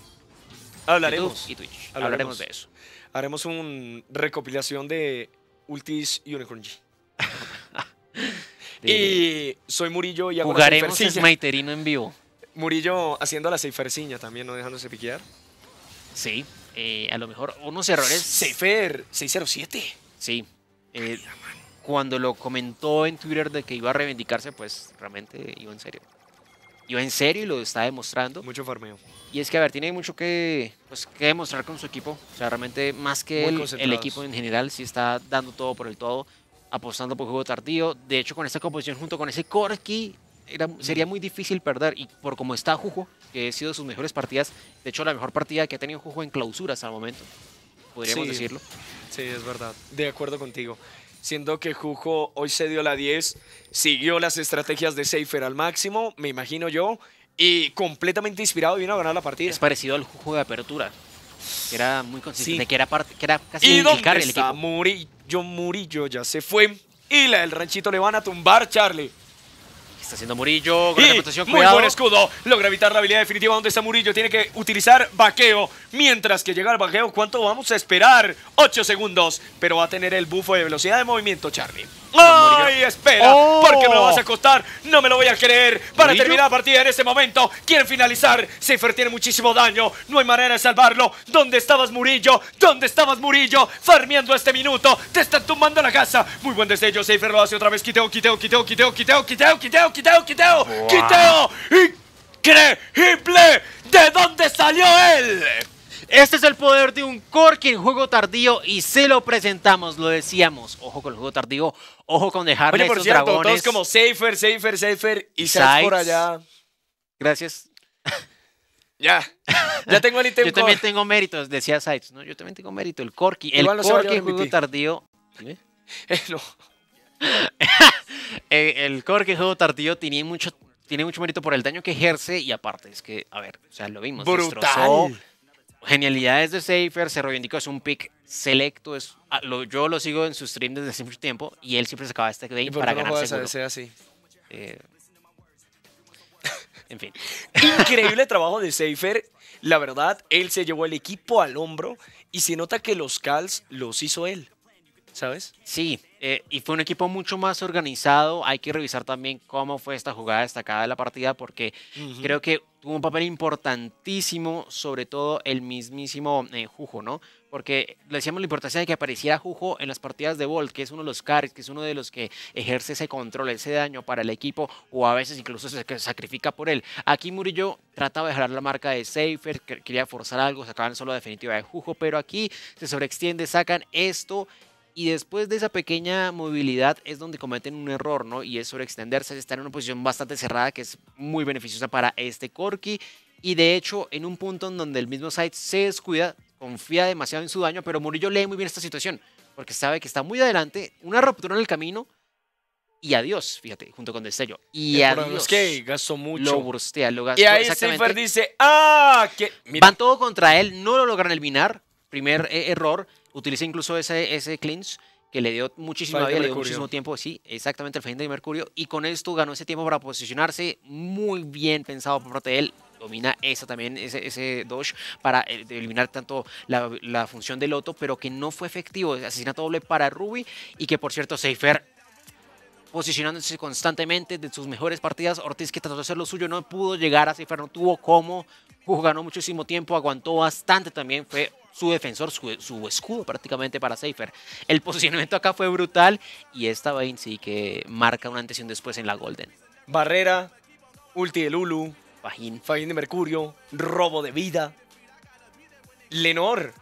Hablaremos. y Twitch. Hablaremos, de eso. Haremos una recopilación de Ultis y Unicorn G. y soy Murillo y hago Jugaremos la maiterino en vivo. Murillo haciendo la seiferciña también, no dejándose piquear. Sí, eh, a lo mejor unos errores. Seifer 607. Sí. Eh, cuando lo comentó en Twitter de que iba a reivindicarse, pues realmente iba en serio. Iba en serio y lo está demostrando. Mucho farmeo. Y es que, a ver, tiene mucho que, pues, que demostrar con su equipo. O sea, realmente más que el, el equipo en general, sí está dando todo por el todo apostando por juego tardío. De hecho, con esa composición junto con ese Corky era, sería muy difícil perder. Y por cómo está Jujo, que ha sido de sus mejores partidas, de hecho la mejor partida que ha tenido Jujo en clausura hasta el momento, podríamos decirlo. Sí, es verdad, de acuerdo contigo. Siendo que Jujo hoy se dio la 10, siguió las estrategias de Seifer al máximo, me imagino yo, y completamente inspirado vino a ganar la partida. Es parecido al Jujo de apertura, era muy consistente, que, era casi ¿Y dónde John Murillo ya se fue. Y la del ranchito le van a tumbar, Charlie está haciendo Murillo? con reputación, muy buen escudo. Logra evitar la habilidad definitiva donde está Murillo. Tiene que utilizar vaqueo. Mientras que llega el vaqueo, ¿cuánto vamos a esperar? 8 segundos. Pero va a tener el bufo de velocidad de movimiento, Charlie. ¡Ay, espera! Oh. Porque me lo vas a costar. No me lo voy a creer. Para terminar la partida en este momento, quieren finalizar. Seifer tiene muchísimo daño. No hay manera de salvarlo. ¿Dónde estabas, Murillo? ¿Dónde estabas, Murillo? Farmeando este minuto. Te están tumbando la casa. Muy buen destello. Seifer lo hace otra vez. quiteo, quiteo, quiteo, quiteo, quiteo, quiteo, quiteo, quiteo, quiteo. Increíble. ¿De dónde salió él? Este es el poder de un Corki en juego tardío y se lo presentamos, lo decíamos. Ojo con el juego tardío, ojo con dejarle Oye, por cierto, dragones. todos como Safer, Safer, Safer y Sides por allá. Gracias. Ya, ya tengo el item Yo también tengo méritos, decía Sites, ¿no? Yo también tengo mérito, el Corki. El en juego tardío. Es Eh, Eh, el core que jugó Tartillo tiene mucho, tiene mucho mérito por el daño que ejerce y aparte es que, a ver, o sea, lo vimos. Brutal. Genialidades de Safer, se reivindicó, es un pick selecto, ah, yo lo sigo en su stream desde hace mucho tiempo y él siempre sacaba este game para no Ser así? Eh, en fin. Increíble trabajo de safer La verdad, él se llevó el equipo al hombro y se nota que los calls los hizo él. ¿sabes? Sí, eh, y fue un equipo mucho más organizado. Hay que revisar también cómo fue esta jugada destacada de la partida, porque creo que tuvo un papel importantísimo, sobre todo el mismísimo eh, Jujo, ¿no? Porque le decíamos la importancia de que apareciera Jujo en las partidas de Volt, que es uno de los carries, que es uno de los que ejerce ese control, ese daño para el equipo, o a veces incluso se sacrifica por él. Aquí Murillo trataba de dejar la marca de Safer, quería forzar algo, sacaban solo la definitiva de Jujo, pero aquí se sobreextiende, sacan esto y después de esa pequeña movilidad es donde cometen un error, ¿no? Y es sobreextenderse, estar en una posición bastante cerrada que es muy beneficiosa para este corky Y de hecho, en un punto en donde el mismo site se descuida, confía demasiado en su daño, pero Murillo lee muy bien esta situación, porque sabe que está muy adelante, una ruptura en el camino y adiós, fíjate, junto con Destello. Y adiós. Es que gastó mucho. Lo burstea, lo gastó. Y ahí Seifer dice, ¡ah! Que... Van todo contra él, no lo logran eliminar, primer eh, error. Utiliza incluso ese, ese cleanse que le dio muchísima vida, le muchísimo tiempo, sí, exactamente, el fin de Mercurio, y con esto ganó ese tiempo para posicionarse, muy bien pensado por parte de él, domina esa también, ese, ese para eh, eliminar tanto la, función del Loto, pero que no fue efectivo, asesinato doble para Ruby, y que por cierto, Seifer posicionándose constantemente de sus mejores partidas, Ortiz que trató de hacer lo suyo, no pudo llegar a Seifer, no tuvo cómo, ganó muchísimo tiempo, aguantó bastante también, fue su defensor, su, escudo prácticamente para Seifer. El posicionamiento acá fue brutal y esta Vayne sí que marca una antes después en la Golden. Barrera, ulti de Lulu, Fajín. Fajín de Mercurio, robo de vida. Lenor,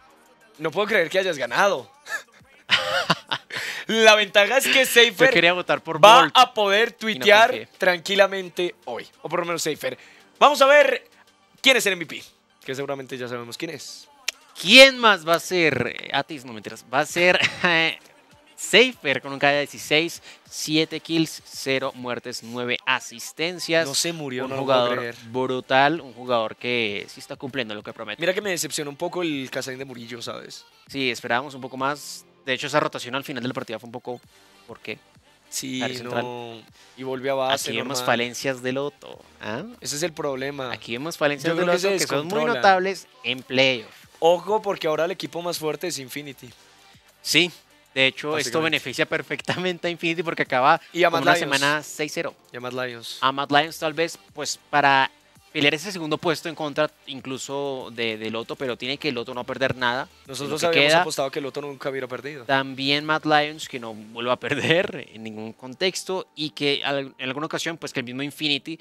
no puedo creer que hayas ganado. La ventaja es que Seifer quería votar por va a poder tuitear tranquilamente hoy. O por lo menos Seifer. Vamos a ver ¿Quién es el MVP? Que seguramente ya sabemos quién es. ¿Quién más va a ser? Eh, Atis, no me mentiras. Va a ser Safer con un K de 16, 7 kills, 0 muertes, 9 asistencias. No se murió, un jugador brutal, un jugador que sí está cumpliendo lo que promete. Mira que me decepcionó un poco el Casarín de Murillo, ¿sabes? Sí, esperábamos un poco más. De hecho, esa rotación al final de la partida fue un poco. ¿Por qué? Sí, Y volvió a base. Aquí vemos falencias de Loto. ¿ah? Ese es el problema. Aquí vemos falencias de Loto que, son muy notables en playoff. Ojo, porque ahora el equipo más fuerte es Infinity. Sí, de hecho, esto beneficia perfectamente a Infinity porque acaba y con una semana 6-0. Y a Mad Lions. A Mad Lions, tal vez, pues para pelear ese segundo puesto en contra incluso de, de Loto, pero tiene que Loto no perder nada. Nosotros habíamos apostado que Loto nunca hubiera perdido. También Matt Lyons, que no vuelva a perder en ningún contexto y que en alguna ocasión, pues que el mismo Infinity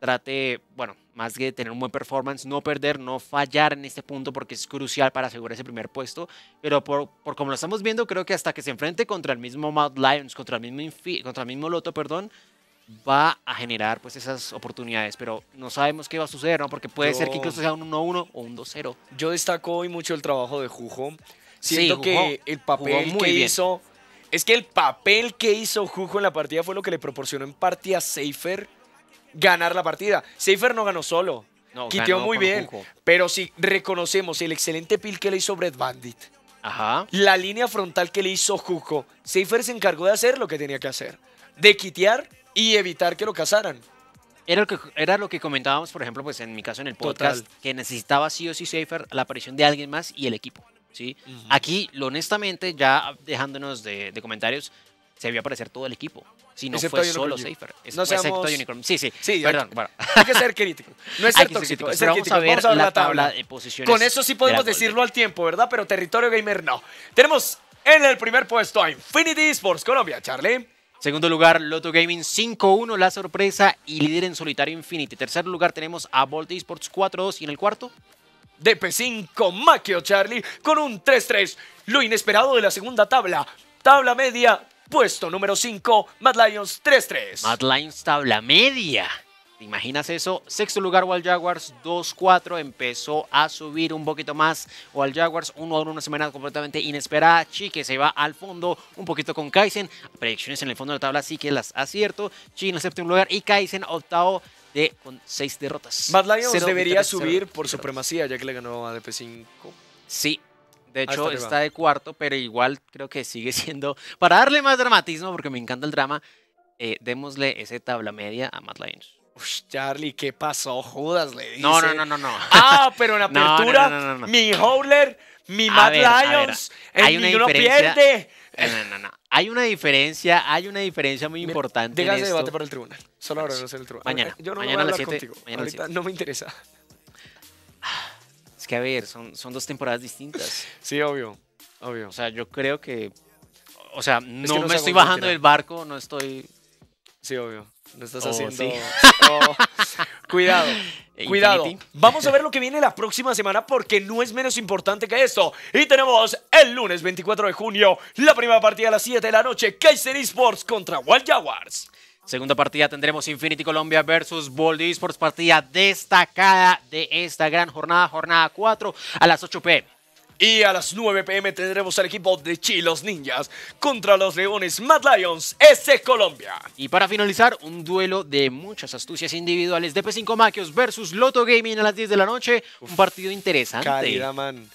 trate, bueno, más que tener un buen performance, no perder, no fallar en este punto porque es crucial para asegurar ese primer puesto. Pero por, por como lo estamos viendo, creo que hasta que se enfrente contra el mismo Matt Lions, contra el mismo, contra el mismo Loto, perdón, va a generar pues esas oportunidades, pero no sabemos qué va a suceder, ¿no? Porque puede ser que incluso sea un 1-1 o un 2-0. Yo destaco hoy mucho el trabajo de Jujo. Siento que el papel que hizo es que el papel que hizo Jujo en la partida fue lo que le proporcionó en parte a Seifer ganar la partida. Seifer no ganó solo. No, Quiteó muy bien. Pero si reconocemos el excelente pil que le hizo Brett Bandit, Ajá. la línea frontal que le hizo Jujo, Seifer se encargó de hacer lo que tenía que hacer. De quitear y evitar que lo cazaran. Era lo, que, era lo que comentábamos, por ejemplo, pues en mi caso en el podcast, que necesitaba sí o sí Safer la aparición de alguien más y el equipo. ¿sí? Aquí, honestamente, ya dejándonos de, comentarios, se vio aparecer todo el equipo. Si no fue solo Safer. No seamos... Unicorn. Sí, sí. sí perdón. Hay, que ser crítico. No es ser tóxico. Es ser vamos, A ver la, tabla. de posiciones. Con eso sí podemos decirlo al tiempo, ¿verdad? Pero territorio gamer no. Tenemos en el primer puesto a Infinity Sports Colombia, Charlie. Segundo lugar, Loto Gaming 5-1, la sorpresa y líder en solitario Infinity. Tercer lugar tenemos a Volte Esports 4-2 y en el cuarto... DP5 Maquio Charlie con un 3-3. Lo inesperado de la segunda tabla. Tabla media, puesto número 5, Mad Lions 3-3. Mad Lions tabla media. ¿Te imaginas eso? Sexto lugar Wild Jaguars 2-4. Empezó a subir un poquito más. Wild Jaguars 1-1, una semana completamente inesperada. Chi que se va al fondo un poquito con Kaizen. Predicciones en el fondo de la tabla sí que las acierto. Chi en el séptimo lugar y Kaizen octavo de, con seis derrotas. Mad debería subir por supremacía ya que le ganó a DP5. Sí, de ah, hecho, está de cuarto, pero igual creo que sigue siendo. Para darle más dramatismo, porque me encanta el drama, eh, démosle ese tabla media a Matt Lions. Ush, Charlie, ¿qué pasó, Judas? Le dice. No, no, no, no. no. Ah, pero en apertura, mi Howler, mi Matt Lyons, Lions, el una pierde. Eh, no, no, no. Hay una diferencia, hay una diferencia muy importante. Déjase de debate para el tribunal. Solo ahora no sé el tribunal. Mañana. Yo no mañana voy a hablar contigo. Mañana Ahorita no me interesa. Es que a ver, son, dos temporadas distintas. sí, obvio. Obvio. O sea, yo creo que. O sea, no me estoy bajando del barco, no estoy. Sí, obvio. No estás oh, haciendo. Oh, cuidado, cuidado. Vamos a ver lo que viene la próxima semana porque no es menos importante que esto. Y tenemos el lunes 24 de junio la primera partida a las 7 de la noche: Kaiser Esports contra Wall Jaguars. Segunda partida tendremos Infinity Colombia versus Bold Esports, partida destacada de esta gran jornada, jornada 4 a las 8 pm. Y a las 9 pm tendremos al equipo de Chilos Ninjas contra los Leones Mad Lions S Colombia. Y para finalizar, un duelo de muchas astucias individuales de P5 Maquios versus Loto Gaming a las 10 de la noche. un partido interesante. man.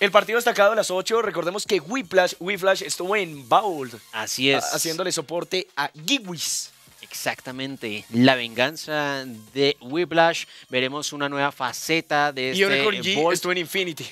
El partido destacado a las 8, recordemos que Whiplash, Flash estuvo en Baul. Así es. Haciéndole soporte a Giwis. Exactamente, la venganza de Whiplash. Veremos una nueva faceta de este. Y G en Infinity.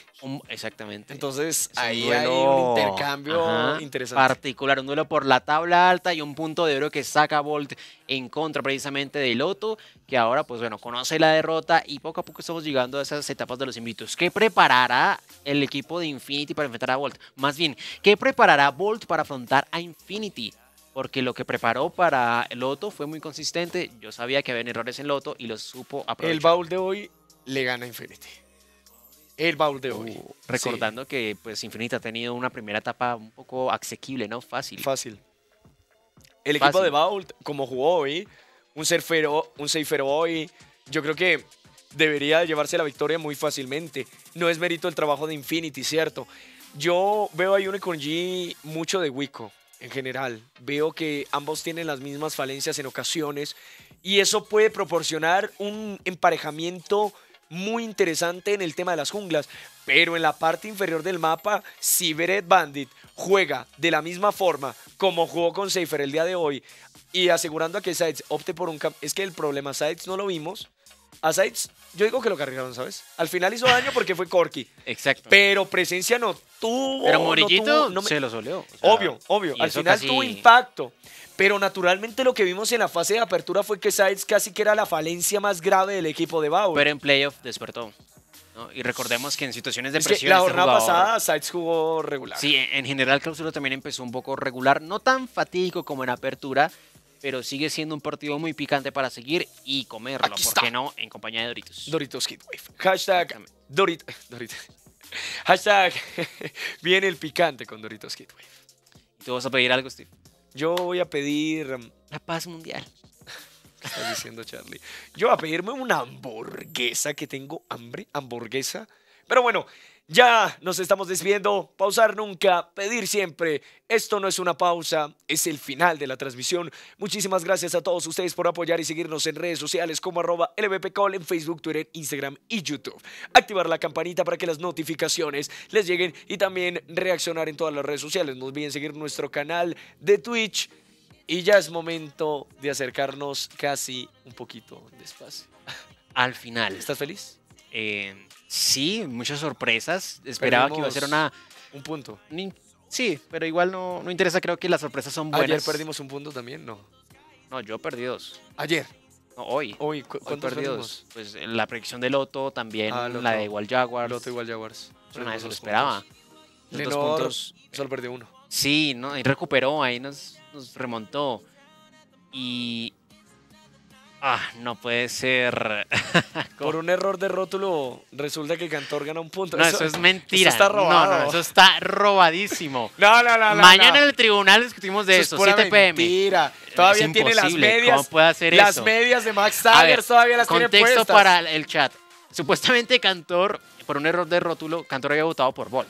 exactamente. Entonces ahí hay un intercambio interesante. Particular, un duelo por la tabla alta y un punto de oro que saca Bolt en contra precisamente de Loto, que ahora pues bueno, conoce la derrota y poco a poco estamos llegando a esas etapas de los invitos. ¿Qué preparará el equipo de Infinity para enfrentar a Bolt? Más bien, ¿qué preparará Bolt para afrontar a Infinity? porque lo que preparó para el Loto fue muy consistente. Yo sabía que había errores en Loto y lo supo aprovechar. El baúl de hoy le gana a Infinity. El baúl de hoy. Uh, recordando que pues Infinity ha tenido una primera etapa un poco asequible, ¿no? Fácil. Fácil. El equipo de baúl, como jugó hoy, un surfero, un hoy, yo creo que debería llevarse la victoria muy fácilmente. No es mérito el trabajo de Infinity, ¿cierto? Yo veo a Unicorn G mucho de Wico en general. Veo que ambos tienen las mismas falencias en ocasiones y eso puede proporcionar un emparejamiento muy interesante en el tema de las junglas. Pero en la parte inferior del mapa, si Bandit juega de la misma forma como jugó con Seifer el día de hoy y asegurando a que Sides opte por un... Es que el problema, Sides no lo vimos. A Sides yo digo que lo cargaron, ¿sabes? Al final hizo daño porque fue Corky. Exacto. Pero presencia no tuvo. Pero Morillito se lo soleó. obvio, obvio. Al final tuvo impacto. Pero naturalmente lo que vimos en la fase de apertura fue que Sides casi que era la falencia más grave del equipo de Bauer. Pero en playoff despertó. Y recordemos que en situaciones de presión. la este jornada pasada, Sides jugó regular. Sí, en general, Clausura también empezó un poco regular. No tan fatídico como en apertura, pero sigue siendo un partido muy picante para seguir y comerlo, ¿por qué no? En compañía de Doritos. Doritos Heatwave. Hashtag #Dorito Hashtag viene el picante con Doritos Heatwave. ¿Y tú vas a pedir algo, Steve? Yo voy a pedir... Um, La paz mundial. estás diciendo, Charlie? Yo voy a pedirme una hamburguesa, que tengo hambre. Hamburguesa pero bueno, ya nos estamos despidiendo. Pausar nunca, pedir siempre. Esto no es una pausa, es el final de la transmisión. Muchísimas gracias a todos ustedes por apoyar y seguirnos en redes sociales como arroba LBPCall en Facebook, Twitter, Instagram y YouTube. Activar la campanita para que las notificaciones les lleguen y también reaccionar en todas las redes sociales. No olviden seguir nuestro canal de Twitch. Y ya es momento de acercarnos casi un poquito despacio. Al final. ¿Estás feliz? Eh, Sí, muchas sorpresas. Esperaba que iba a ser una. Un punto. sí, pero igual no, no interesa. Creo que las sorpresas son buenas. ¿Ayer perdimos un punto también? No. No, yo perdí dos. ¿Ayer? No, hoy. Hoy, ¿cu Pues la predicción de Loto también, ah, la de Igual Jaguars. Loto Igual Jaguars. Pero pues, nadie se lo esperaba. dos Solo perdió uno. Sí, no, y recuperó, ahí nos remontó. Y, Ah, no puede ser. Por un error de rótulo resulta que Cantor gana un punto. No, eso, es mentira. Eso está No, no, eso está robadísimo. no, no, no, Mañana en el tribunal discutimos de eso, 7 pm. Mentira. Todavía tiene las medias. puede hacer las medias de Max Tigers todavía las tiene puestas. para el chat. Supuestamente Cantor, por un error de rótulo, Cantor había votado por Volt.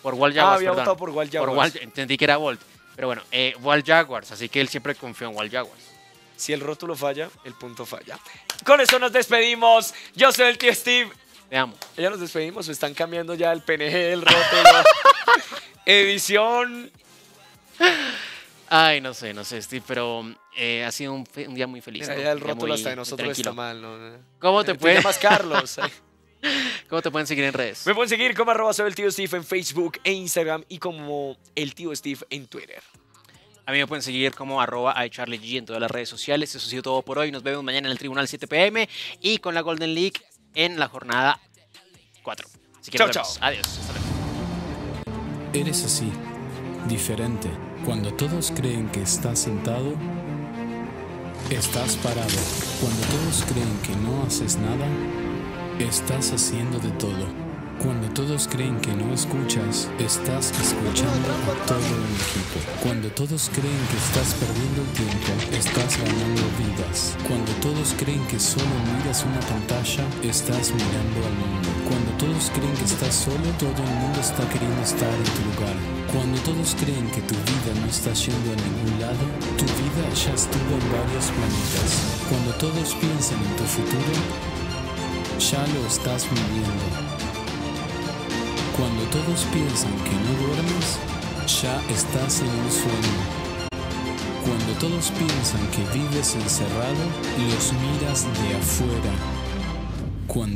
Por Wall ah, Jaguars, había votado por Wall Jaguars. entendí que era Volt. Pero bueno, eh, Wall Jaguars, así que él siempre confió en Wall Jaguars. Si el rótulo falla, el punto falla. Con eso nos despedimos. Yo soy el tío Steve. Te amo. Ya nos despedimos. Están cambiando ya el PNG, del rótulo. Edición. Ay, no sé, no sé, Steve, pero eh, ha sido un, día muy feliz. el rótulo hasta de nosotros está mal, ¿no? ¿Cómo eh, te, pueden puedes...? más Carlos. ¿Cómo te pueden seguir en redes? Me pueden seguir como arroba el tío Steve en Facebook e Instagram y como el tío Steve en Twitter. A mí me pueden seguir como arroba en todas las redes sociales. Eso ha sido todo por hoy. Nos vemos mañana en el tribunal 7 pm y con la Golden League en la jornada 4. Así que chao, Adiós. Eres así, diferente. Cuando todos creen que estás sentado, estás parado. Cuando todos creen que no haces nada, estás haciendo de todo. Cuando todos creen que no escuchas, estás escuchando a todo el equipo. Cuando todos creen que estás perdiendo el tiempo, estás ganando vidas. Cuando todos creen que solo miras una pantalla, estás mirando al mundo. Cuando todos creen que estás solo, todo el mundo está queriendo estar en tu lugar. Cuando todos creen que tu vida no está yendo a ningún lado, tu vida ya estuvo en varios planetas. Cuando todos piensan en tu futuro, ya lo estás viviendo. Cuando todos piensan que no duermes, ya estás en un sueño. Cuando todos piensan que vives encerrado, los miras de afuera.